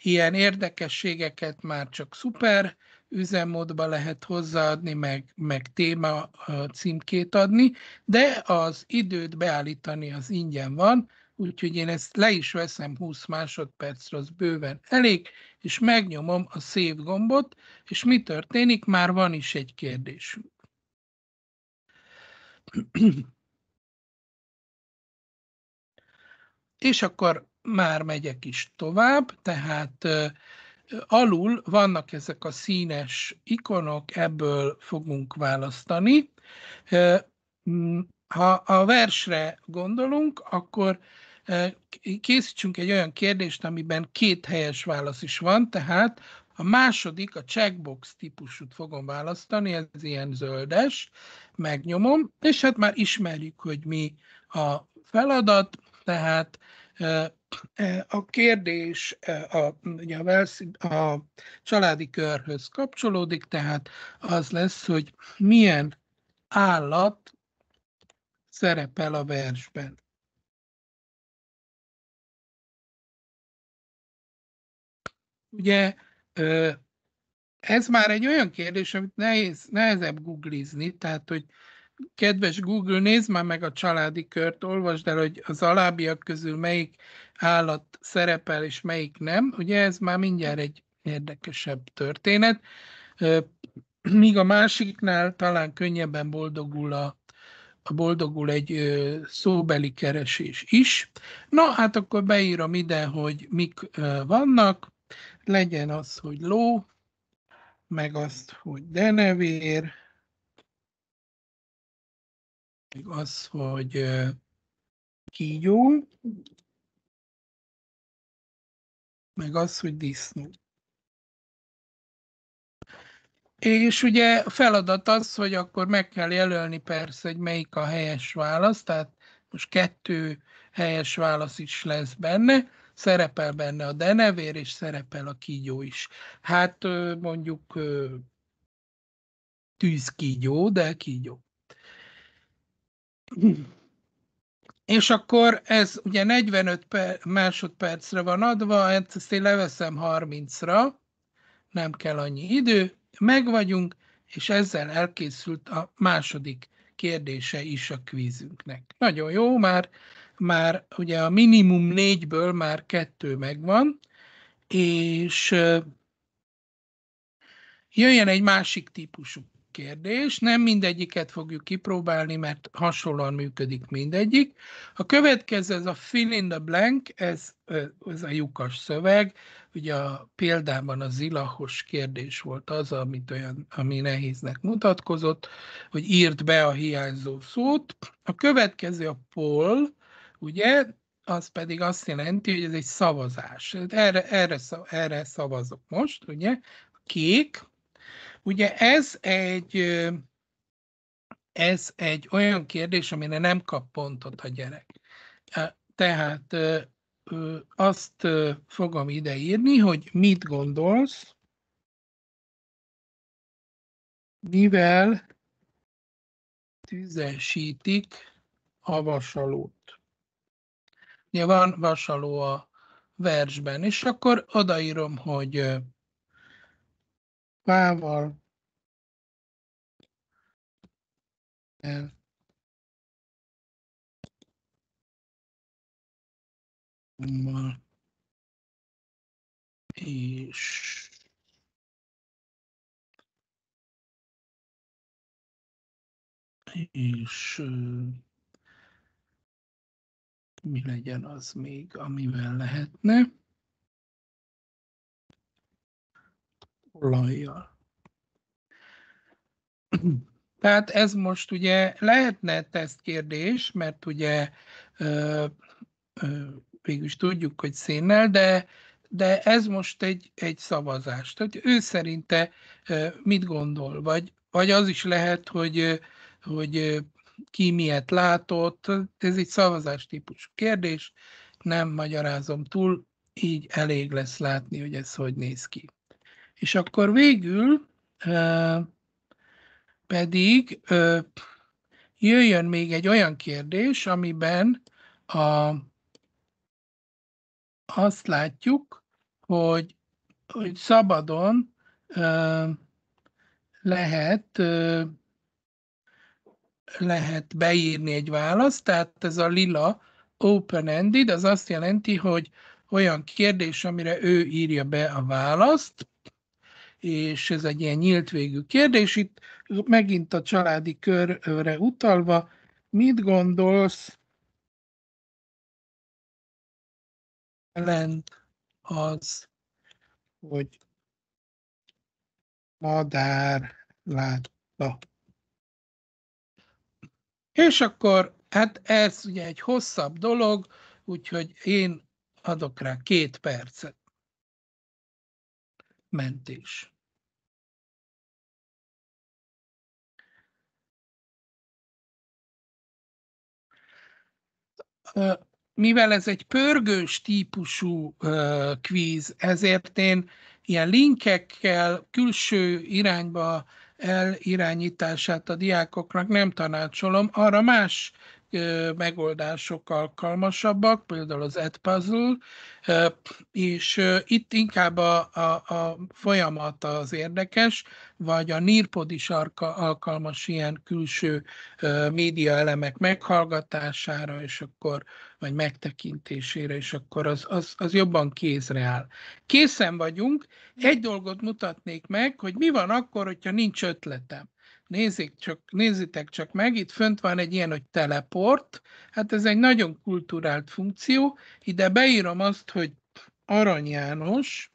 ilyen érdekességeket már csak szuper üzemmódba lehet hozzáadni, meg, meg téma címkét adni, de az időt beállítani az ingyen van, úgyhogy én ezt le is veszem 20 másodpercre, az bőven elég, és megnyomom a szép gombot, és mi történik? Már van is egy kérdésünk. és akkor már megyek is tovább, tehát alul vannak ezek a színes ikonok, ebből fogunk választani ha a versre gondolunk, akkor e, készítsünk egy olyan kérdést, amiben két helyes válasz is van, tehát a második, a checkbox típusút fogom választani, ez ilyen zöldes, megnyomom, és hát már ismerjük, hogy mi a feladat, tehát e, e, a kérdés a, ugye a, a családi körhöz kapcsolódik, tehát az lesz, hogy milyen állat szerepel a versben. Ugye ez már egy olyan kérdés, amit nehéz, nehezebb googlizni, tehát hogy kedves Google, nézd már meg a családi kört, olvasd el, hogy az alábbiak közül melyik állat szerepel és melyik nem. Ugye ez már mindjárt egy érdekesebb történet. Míg a másiknál talán könnyebben boldogul a boldogul egy szóbeli keresés is. Na, hát akkor beírom ide, hogy mik vannak. Legyen az, hogy ló, meg azt, hogy denevér, meg az, hogy kígyó, meg az, hogy disznó. És ugye a feladat az, hogy akkor meg kell jelölni persze, hogy melyik a helyes válasz, tehát most kettő helyes válasz is lesz benne, szerepel benne a denevér, és szerepel a kígyó is. Hát mondjuk tűzkígyó, de kígyó. És akkor ez ugye 45 másodpercre van adva, hát ezt én leveszem 30-ra, nem kell annyi idő, megvagyunk, és ezzel elkészült a második kérdése is a kvízünknek. Nagyon jó, már, már ugye a minimum négyből már kettő megvan, és jöjjen egy másik típusú kérdés, nem mindegyiket fogjuk kipróbálni, mert hasonlóan működik mindegyik. A következő, ez a fill in the blank, ez, ez a lyukas szöveg, ugye a példában a zilahos kérdés volt az, amit olyan, ami nehéznek mutatkozott, hogy írt be a hiányzó szót. A következő a poll, ugye, az pedig azt jelenti, hogy ez egy szavazás. Erre, erre, erre szavazok most, ugye, kék, Ugye ez egy, ez egy olyan kérdés, amire nem kap pontot a gyerek. Tehát azt fogom ide írni, hogy mit gondolsz, mivel tüzesítik a vasalót. Ugye van vasaló a versben, és akkor odaírom, hogy fával, el, és és mi legyen az még, amivel lehetne. olajjal. Tehát ez most ugye lehetne tesztkérdés, mert ugye ö, ö, végülis tudjuk, hogy szénnel, de, de ez most egy, egy szavazás. Tehát ő szerinte ö, mit gondol, vagy, vagy az is lehet, hogy, hogy ki miért látott, ez egy szavazás típusú kérdés, nem magyarázom túl, így elég lesz látni, hogy ez hogy néz ki. És akkor végül pedig jöjjön még egy olyan kérdés, amiben a, azt látjuk, hogy, hogy szabadon ö, lehet ö, lehet beírni egy választ, tehát ez a lila open-ended, az azt jelenti, hogy olyan kérdés, amire ő írja be a választ, és ez egy ilyen nyílt végű kérdés. Itt megint a családi körre utalva, mit gondolsz jelent az, hogy madár látta. És akkor, hát ez ugye egy hosszabb dolog, úgyhogy én adok rá két percet. Mentés. mivel ez egy pörgős típusú kvíz, ezért én ilyen linkekkel külső irányba elirányítását a diákoknak nem tanácsolom, arra más megoldások alkalmasabbak, például az Edpuzzle, és itt inkább a, a, a folyamat az érdekes, vagy a Nirpod is alkalmas ilyen külső média elemek meghallgatására, és akkor vagy megtekintésére, és akkor az, az, az jobban kézre áll. Készen vagyunk. Egy dolgot mutatnék meg, hogy mi van akkor, hogyha nincs ötletem. Nézzék csak, nézzétek csak meg, itt fönt van egy ilyen, hogy teleport. Hát ez egy nagyon kulturált funkció. Ide beírom azt, hogy Arany János,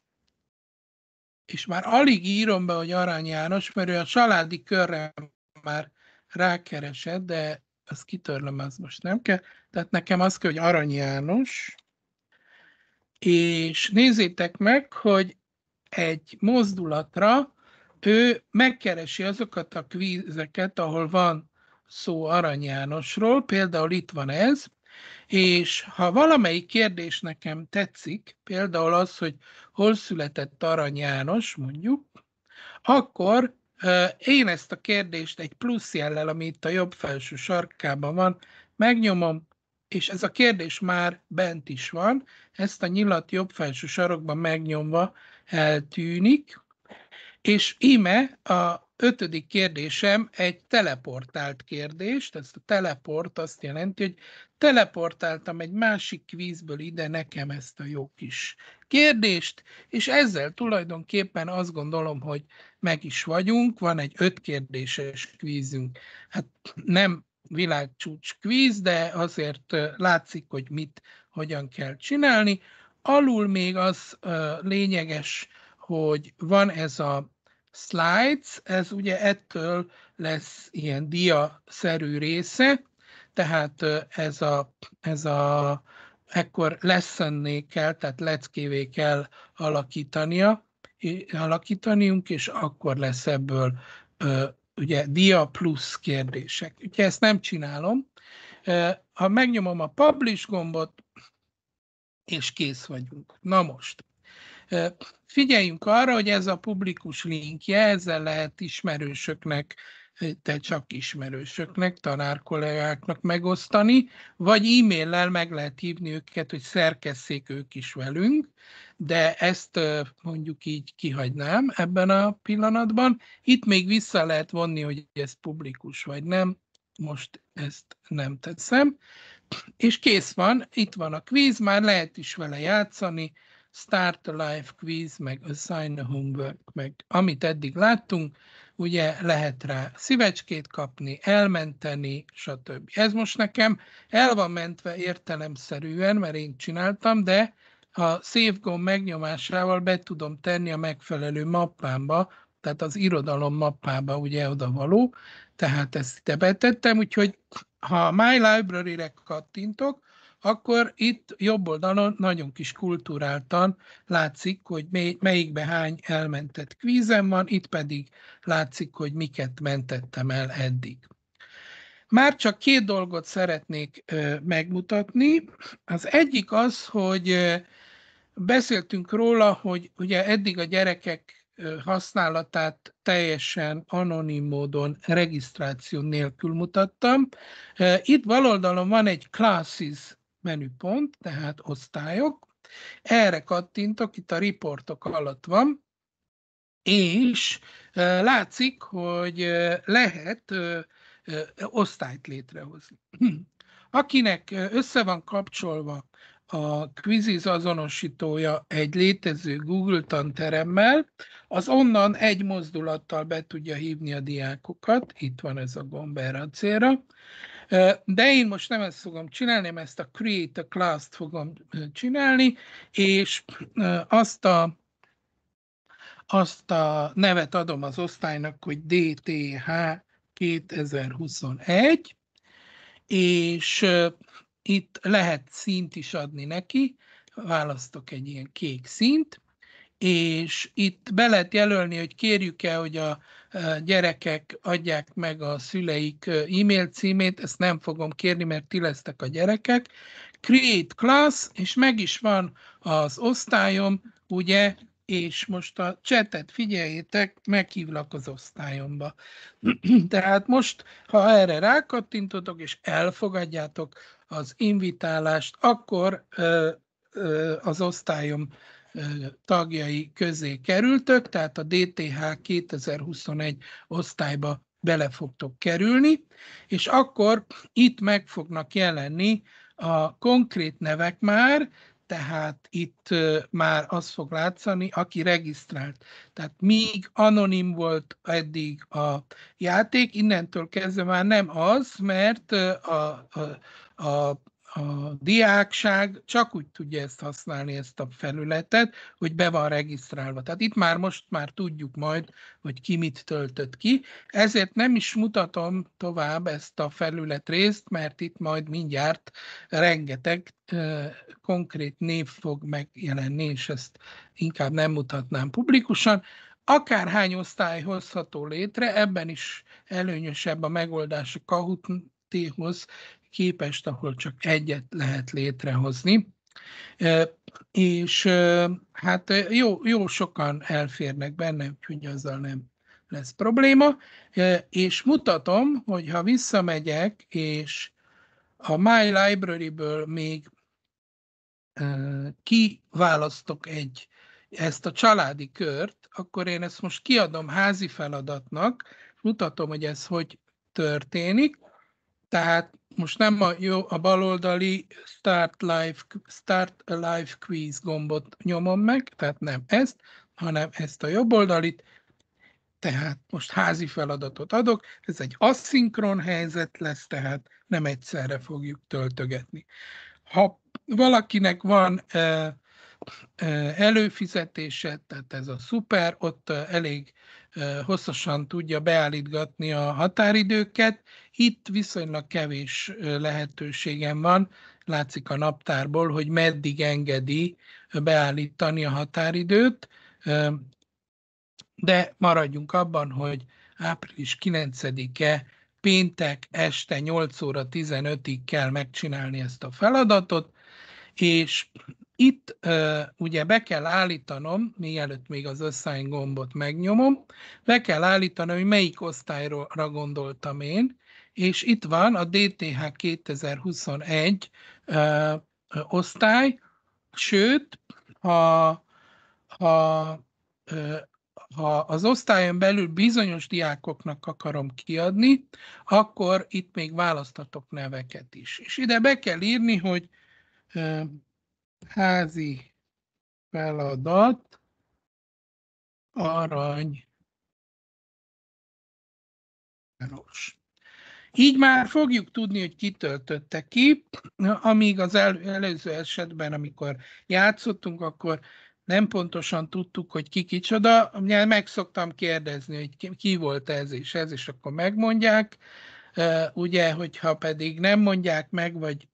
és már alig írom be, hogy Arany János, mert ő a családi körre már rákeresett, de azt kitörlöm, az most nem kell. Tehát nekem az kell, hogy Arany János, és nézzétek meg, hogy egy mozdulatra ő megkeresi azokat a kvízeket, ahol van szó Arany Jánosról, például itt van ez, és ha valamelyik kérdés nekem tetszik, például az, hogy hol született Arany János, mondjuk, akkor én ezt a kérdést egy plusz jellel, ami itt a jobb felső sarkában van, megnyomom, és ez a kérdés már bent is van, ezt a nyilat jobb felső sarokban megnyomva eltűnik, és íme a ötödik kérdésem egy teleportált kérdés, tehát a teleport azt jelenti, hogy teleportáltam egy másik kvízből ide nekem ezt a jó kis kérdést, és ezzel tulajdonképpen azt gondolom, hogy meg is vagyunk, van egy öt kérdéses kvízünk. Hát nem világcsúcs kvíz, de azért látszik, hogy mit, hogyan kell csinálni. Alul még az lényeges, hogy van ez a slides, ez ugye ettől lesz ilyen dia-szerű része, tehát ez a, ez a ekkor lesszenné kell, tehát leckévé kell alakítania, alakítaniunk, és akkor lesz ebből ugye dia plusz kérdések. Ugye ezt nem csinálom. Ha megnyomom a publish gombot, és kész vagyunk. Na most, Figyeljünk arra, hogy ez a publikus linkje, ezzel lehet ismerősöknek, te csak ismerősöknek, tanárkollégáknak megosztani, vagy e-maillel meg lehet hívni őket, hogy szerkesszék ők is velünk, de ezt mondjuk így kihagynám ebben a pillanatban. Itt még vissza lehet vonni, hogy ez publikus vagy nem, most ezt nem tetszem. És kész van, itt van a kvíz, már lehet is vele játszani, Start a Life Quiz, meg Assign a Homework, meg amit eddig láttunk, ugye lehet rá szívecskét kapni, elmenteni, stb. Ez most nekem el van mentve értelemszerűen, mert én csináltam, de a Save gomb megnyomásával be tudom tenni a megfelelő mappámba, tehát az irodalom mappába ugye oda való, tehát ezt ide betettem, úgyhogy ha a My Library-re kattintok, akkor itt jobb oldalon nagyon kis kultúráltan látszik, hogy melyikbe hány elmentett kvízem van, itt pedig látszik, hogy miket mentettem el eddig. Már csak két dolgot szeretnék megmutatni. Az egyik az, hogy beszéltünk róla, hogy ugye eddig a gyerekek használatát teljesen anonim módon regisztráció nélkül mutattam. Itt baloldalon van egy classes menüpont, tehát osztályok. Erre kattintok, itt a riportok alatt van, és látszik, hogy lehet osztályt létrehozni. Akinek össze van kapcsolva a Quiziz azonosítója egy létező Google tanteremmel, az onnan egy mozdulattal be tudja hívni a diákokat, itt van ez a gomb erre a célra, de én most nem ezt fogom csinálni, mert ezt a Create a Class-t fogom csinálni, és azt a, azt a nevet adom az osztálynak, hogy DTH 2021, és itt lehet színt is adni neki, választok egy ilyen kék színt, és itt be lehet jelölni, hogy kérjük-e, hogy a gyerekek adják meg a szüleik e-mail címét, ezt nem fogom kérni, mert ti lesztek a gyerekek. Create class, és meg is van az osztályom, ugye, és most a csetet figyeljétek, meghívlak az osztályomba. Tehát most, ha erre rákattintotok, és elfogadjátok az invitálást, akkor ö, ö, az osztályom tagjai közé kerültök, tehát a DTH 2021 osztályba bele fogtok kerülni, és akkor itt meg fognak jelenni a konkrét nevek már, tehát itt már az fog látszani, aki regisztrált. Tehát míg anonim volt eddig a játék, innentől kezdve már nem az, mert a, a, a a diákság csak úgy tudja ezt használni, ezt a felületet, hogy be van regisztrálva. Tehát itt már most már tudjuk majd, hogy ki mit töltött ki. Ezért nem is mutatom tovább ezt a felületrészt, mert itt majd mindjárt rengeteg konkrét név fog megjelenni, és ezt inkább nem mutatnám publikusan akárhány osztály hozható létre, ebben is előnyösebb a megoldás a Kahoot-hoz, képest, ahol csak egyet lehet létrehozni. És hát jó, jó sokan elférnek benne, úgyhogy azzal nem lesz probléma. És mutatom, hogy ha visszamegyek, és a My Library-ből még kiválasztok egy, ezt a családi kört, akkor én ezt most kiadom házi feladatnak, mutatom, hogy ez hogy történik, tehát most nem a, jó, a baloldali Start Live, Start a Live Quiz gombot nyomom meg, tehát nem ezt, hanem ezt a jobb oldalit, tehát most házi feladatot adok, ez egy aszinkron helyzet lesz, tehát nem egyszerre fogjuk töltögetni. Ha valakinek van előfizetése, tehát ez a szuper, ott elég hosszasan tudja beállítgatni a határidőket. Itt viszonylag kevés lehetőségem van, látszik a naptárból, hogy meddig engedi beállítani a határidőt, de maradjunk abban, hogy április 9-e péntek este 8 óra 15-ig kell megcsinálni ezt a feladatot, és itt ö, ugye be kell állítanom, mielőtt még az assign gombot megnyomom, be kell állítanom, hogy melyik osztályra gondoltam én, és itt van a DTH 2021 ö, ö, osztály, sőt, ha, ha, ö, ha az osztályon belül bizonyos diákoknak akarom kiadni, akkor itt még választatok neveket is. És ide be kell írni, hogy házi feladat, arany, város. Így már fogjuk tudni, hogy kitöltötte ki, amíg az el, előző esetben, amikor játszottunk, akkor nem pontosan tudtuk, hogy ki kicsoda. Meg szoktam kérdezni, hogy ki volt ez és ez, és akkor megmondják. Ugye, hogyha pedig nem mondják meg, vagy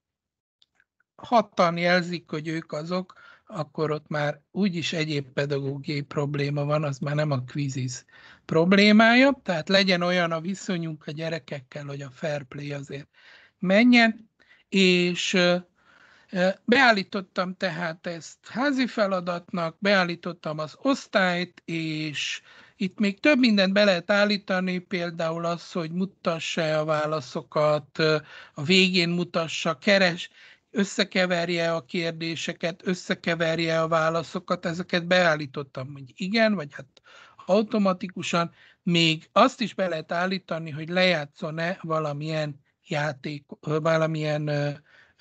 hatan jelzik, hogy ők azok, akkor ott már úgyis egyéb pedagógiai probléma van, az már nem a quiziz problémája, tehát legyen olyan a viszonyunk a gyerekekkel, hogy a fair play azért menjen, és beállítottam tehát ezt házi feladatnak, beállítottam az osztályt, és itt még több mindent be lehet állítani, például az, hogy mutassa a válaszokat, a végén mutassa, keres, összekeverje a kérdéseket, összekeverje a válaszokat, ezeket beállítottam, hogy igen, vagy hát automatikusan, még azt is be lehet állítani, hogy lejátszon-e valamilyen játék, valamilyen ö,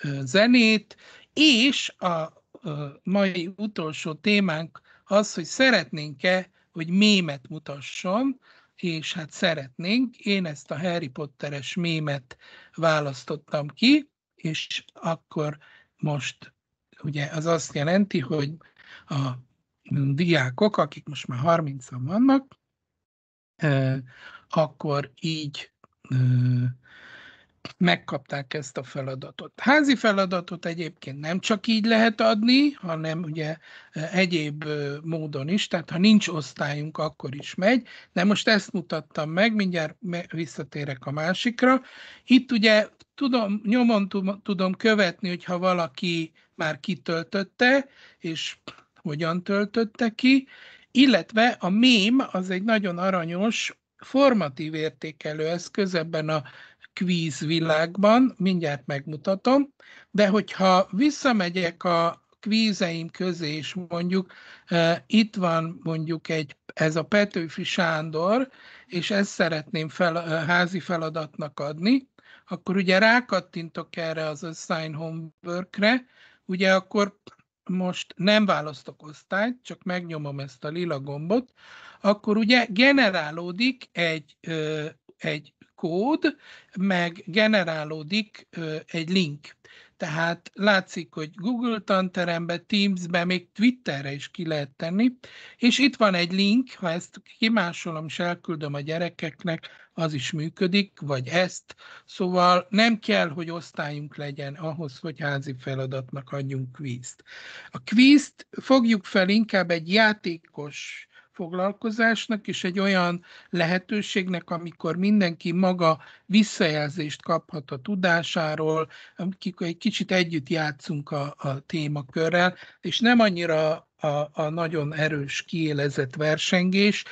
ö, zenét, és a ö, mai utolsó témánk az, hogy szeretnénk-e, hogy mémet mutasson, és hát szeretnénk. Én ezt a Harry Potteres mémet választottam ki, és akkor most ugye az azt jelenti, hogy a diákok, akik most már 30-an vannak, akkor így megkapták ezt a feladatot. Házi feladatot egyébként nem csak így lehet adni, hanem ugye egyéb módon is, tehát ha nincs osztályunk, akkor is megy, de most ezt mutattam meg, mindjárt visszatérek a másikra. Itt ugye tudom, nyomon tudom követni, hogyha valaki már kitöltötte, és hogyan töltötte ki, illetve a mém az egy nagyon aranyos formatív értékelő eszköz ebben a kvíz világban, mindjárt megmutatom, de hogyha visszamegyek a kvízeim közé, és mondjuk uh, itt van mondjuk egy, ez a Petőfi Sándor, és ezt szeretném fel, uh, házi feladatnak adni, akkor ugye rákattintok erre az Assign Homeworkre, ugye akkor most nem választok osztályt, csak megnyomom ezt a lila gombot, akkor ugye generálódik egy, egy kód, meg generálódik egy link tehát látszik, hogy Google tanterembe, Teams-be még Twitterre is ki lehet tenni, és itt van egy link, ha ezt kimásolom és elküldöm a gyerekeknek, az is működik, vagy ezt. Szóval nem kell, hogy osztályunk legyen ahhoz, hogy házi feladatnak adjunk kvízt. A kvízt fogjuk fel inkább egy játékos foglalkozásnak és egy olyan lehetőségnek, amikor mindenki maga visszajelzést kaphat a tudásáról, amikor egy kicsit együtt játszunk a, a témakörrel, és nem annyira a, a nagyon erős, kiélezett versengés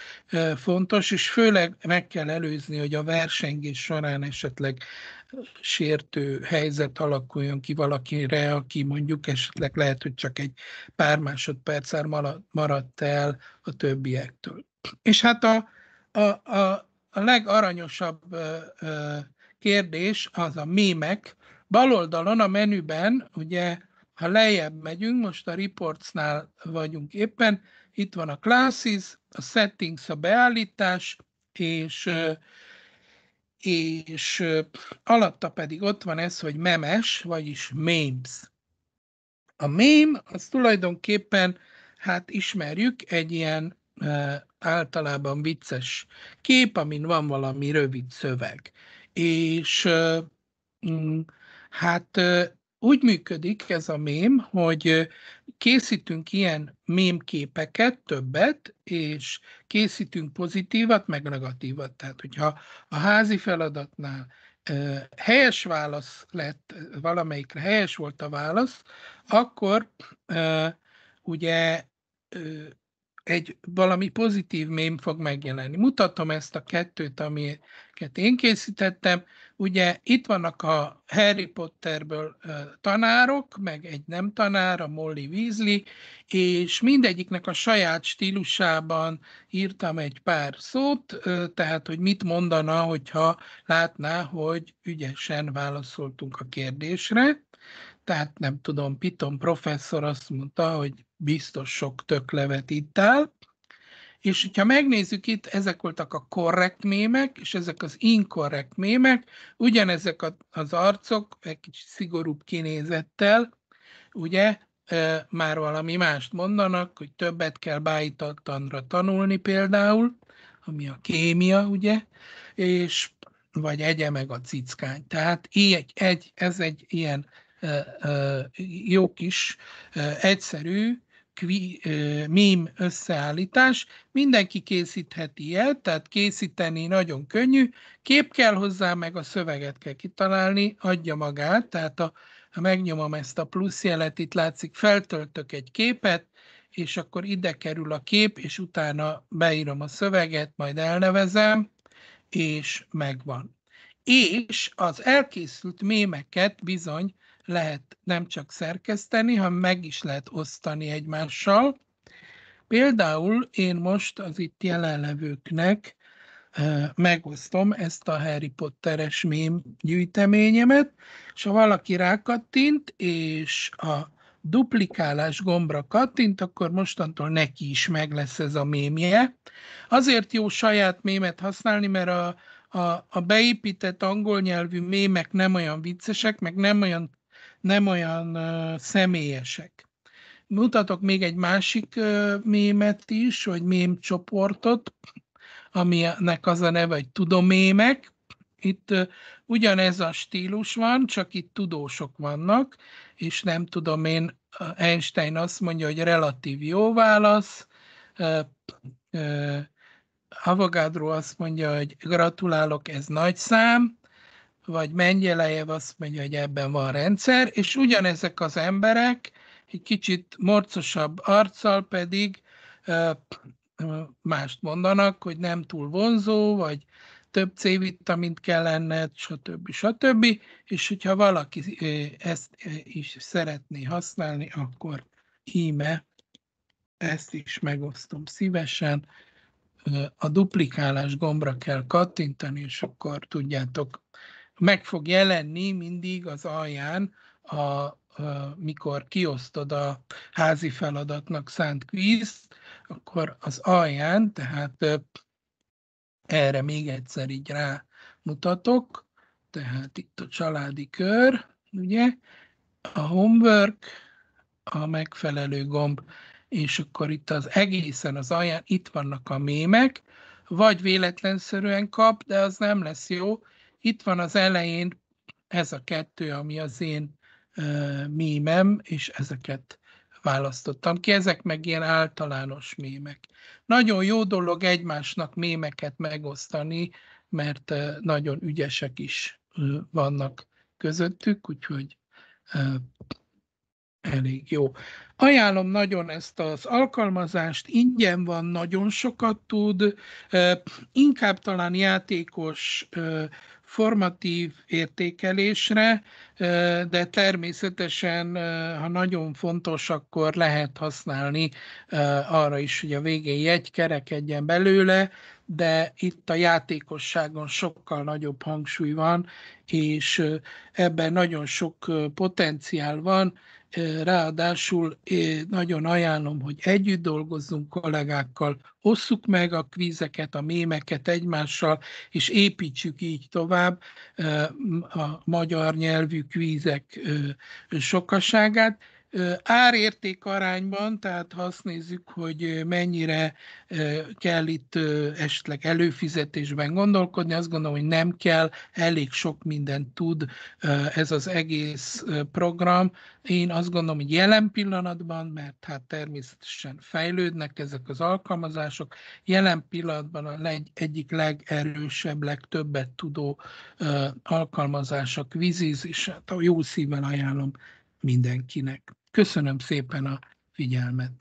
fontos, és főleg meg kell előzni, hogy a versengés során esetleg sértő helyzet alakuljon ki valakire, aki mondjuk esetleg lehet, hogy csak egy pár másodperc maradt el a többiektől. És hát a, a, a, a legaranyosabb kérdés az a mémek. Bal oldalon a menüben ugye ha lejjebb megyünk, most a reportsnál vagyunk éppen, itt van a classes, a settings a beállítás, és, és alatta pedig ott van ez, hogy memes, vagyis memes. A meme az tulajdonképpen, hát ismerjük, egy ilyen általában vicces kép, amin van valami rövid szöveg. És mm, hát úgy működik ez a mém, hogy készítünk ilyen mémképeket, többet, és készítünk pozitívat, meg negatívat. Tehát, hogyha a házi feladatnál helyes válasz lett, valamelyikre helyes volt a válasz, akkor ugye egy valami pozitív mém fog megjelenni. Mutatom ezt a kettőt, amiket én készítettem, Ugye itt vannak a Harry Potterből tanárok, meg egy nem tanár, a Molly Weasley, és mindegyiknek a saját stílusában írtam egy pár szót, tehát hogy mit mondana, hogyha látná, hogy ügyesen válaszoltunk a kérdésre. Tehát nem tudom, Piton professzor azt mondta, hogy biztos sok töklevet ittál. És hogyha megnézzük itt, ezek voltak a korrekt mémek, és ezek az inkorrekt mémek, ugyanezek az arcok, egy kicsit szigorúbb kinézettel, ugye, már valami mást mondanak, hogy többet kell bájtatanra tanulni például, ami a kémia, ugye, és vagy egye meg a cickány. Tehát egy, egy, ez egy ilyen jó kis, egyszerű, kvi, ö, mím összeállítás. Mindenki készítheti el, tehát készíteni nagyon könnyű. Kép kell hozzá, meg a szöveget kell kitalálni, adja magát, tehát a, ha megnyomom ezt a plusz jelet, itt látszik, feltöltök egy képet, és akkor ide kerül a kép, és utána beírom a szöveget, majd elnevezem, és megvan. És az elkészült mémeket bizony lehet nem csak szerkeszteni, hanem meg is lehet osztani egymással. Például én most az itt jelenlevőknek megosztom ezt a Harry Potteres mém gyűjteményemet, és ha valaki rákattint, és a duplikálás gombra kattint, akkor mostantól neki is meg lesz ez a mémje. Azért jó saját mémet használni, mert a, a, a beépített angol nyelvű mémek nem olyan viccesek, meg nem olyan nem olyan személyesek. Mutatok még egy másik mémet is, vagy csoportot, aminek az a neve, hogy tudomémek. Itt ugyanez a stílus van, csak itt tudósok vannak, és nem tudom én, Einstein azt mondja, hogy relatív jó válasz, Avogadro azt mondja, hogy gratulálok, ez nagy szám, vagy Mengyelejev azt mondja, hogy ebben van rendszer, és ugyanezek az emberek egy kicsit morcosabb arccal pedig mást mondanak, hogy nem túl vonzó, vagy több C-vitamint kell lenned, stb. stb. És hogyha valaki ezt is szeretné használni, akkor íme ezt is megosztom szívesen. A duplikálás gombra kell kattintani, és akkor tudjátok meg fog jelenni mindig az alján, a, a, mikor kiosztod a házi feladatnak szánt kvíz, akkor az alján, tehát erre még egyszer így mutatok, tehát itt a családi kör, ugye, a homework, a megfelelő gomb, és akkor itt az egészen az alján, itt vannak a mémek, vagy véletlenszerűen kap, de az nem lesz jó, itt van az elején ez a kettő, ami az én uh, mémem, és ezeket választottam ki. Ezek meg ilyen általános mémek. Nagyon jó dolog egymásnak mémeket megosztani, mert uh, nagyon ügyesek is uh, vannak közöttük, úgyhogy elég jó. Ajánlom nagyon ezt az alkalmazást, ingyen van, nagyon sokat tud, inkább talán játékos formatív értékelésre, de természetesen, ha nagyon fontos, akkor lehet használni arra is, hogy a végén jegy kerekedjen belőle, de itt a játékosságon sokkal nagyobb hangsúly van, és ebben nagyon sok potenciál van, ráadásul én nagyon ajánlom, hogy együtt dolgozzunk kollégákkal, osszuk meg a kvízeket, a mémeket egymással, és építsük így tovább a magyar nyelvű kvízek sokaságát, Árérték arányban, tehát ha azt nézzük, hogy mennyire kell itt esetleg előfizetésben gondolkodni, azt gondolom, hogy nem kell, elég sok mindent tud ez az egész program. Én azt gondolom, hogy jelen pillanatban, mert hát természetesen fejlődnek ezek az alkalmazások, jelen pillanatban a leg, egyik legerősebb, legtöbbet tudó alkalmazások víziz, és hát a jó szívvel ajánlom mindenkinek. Köszönöm szépen a figyelmet!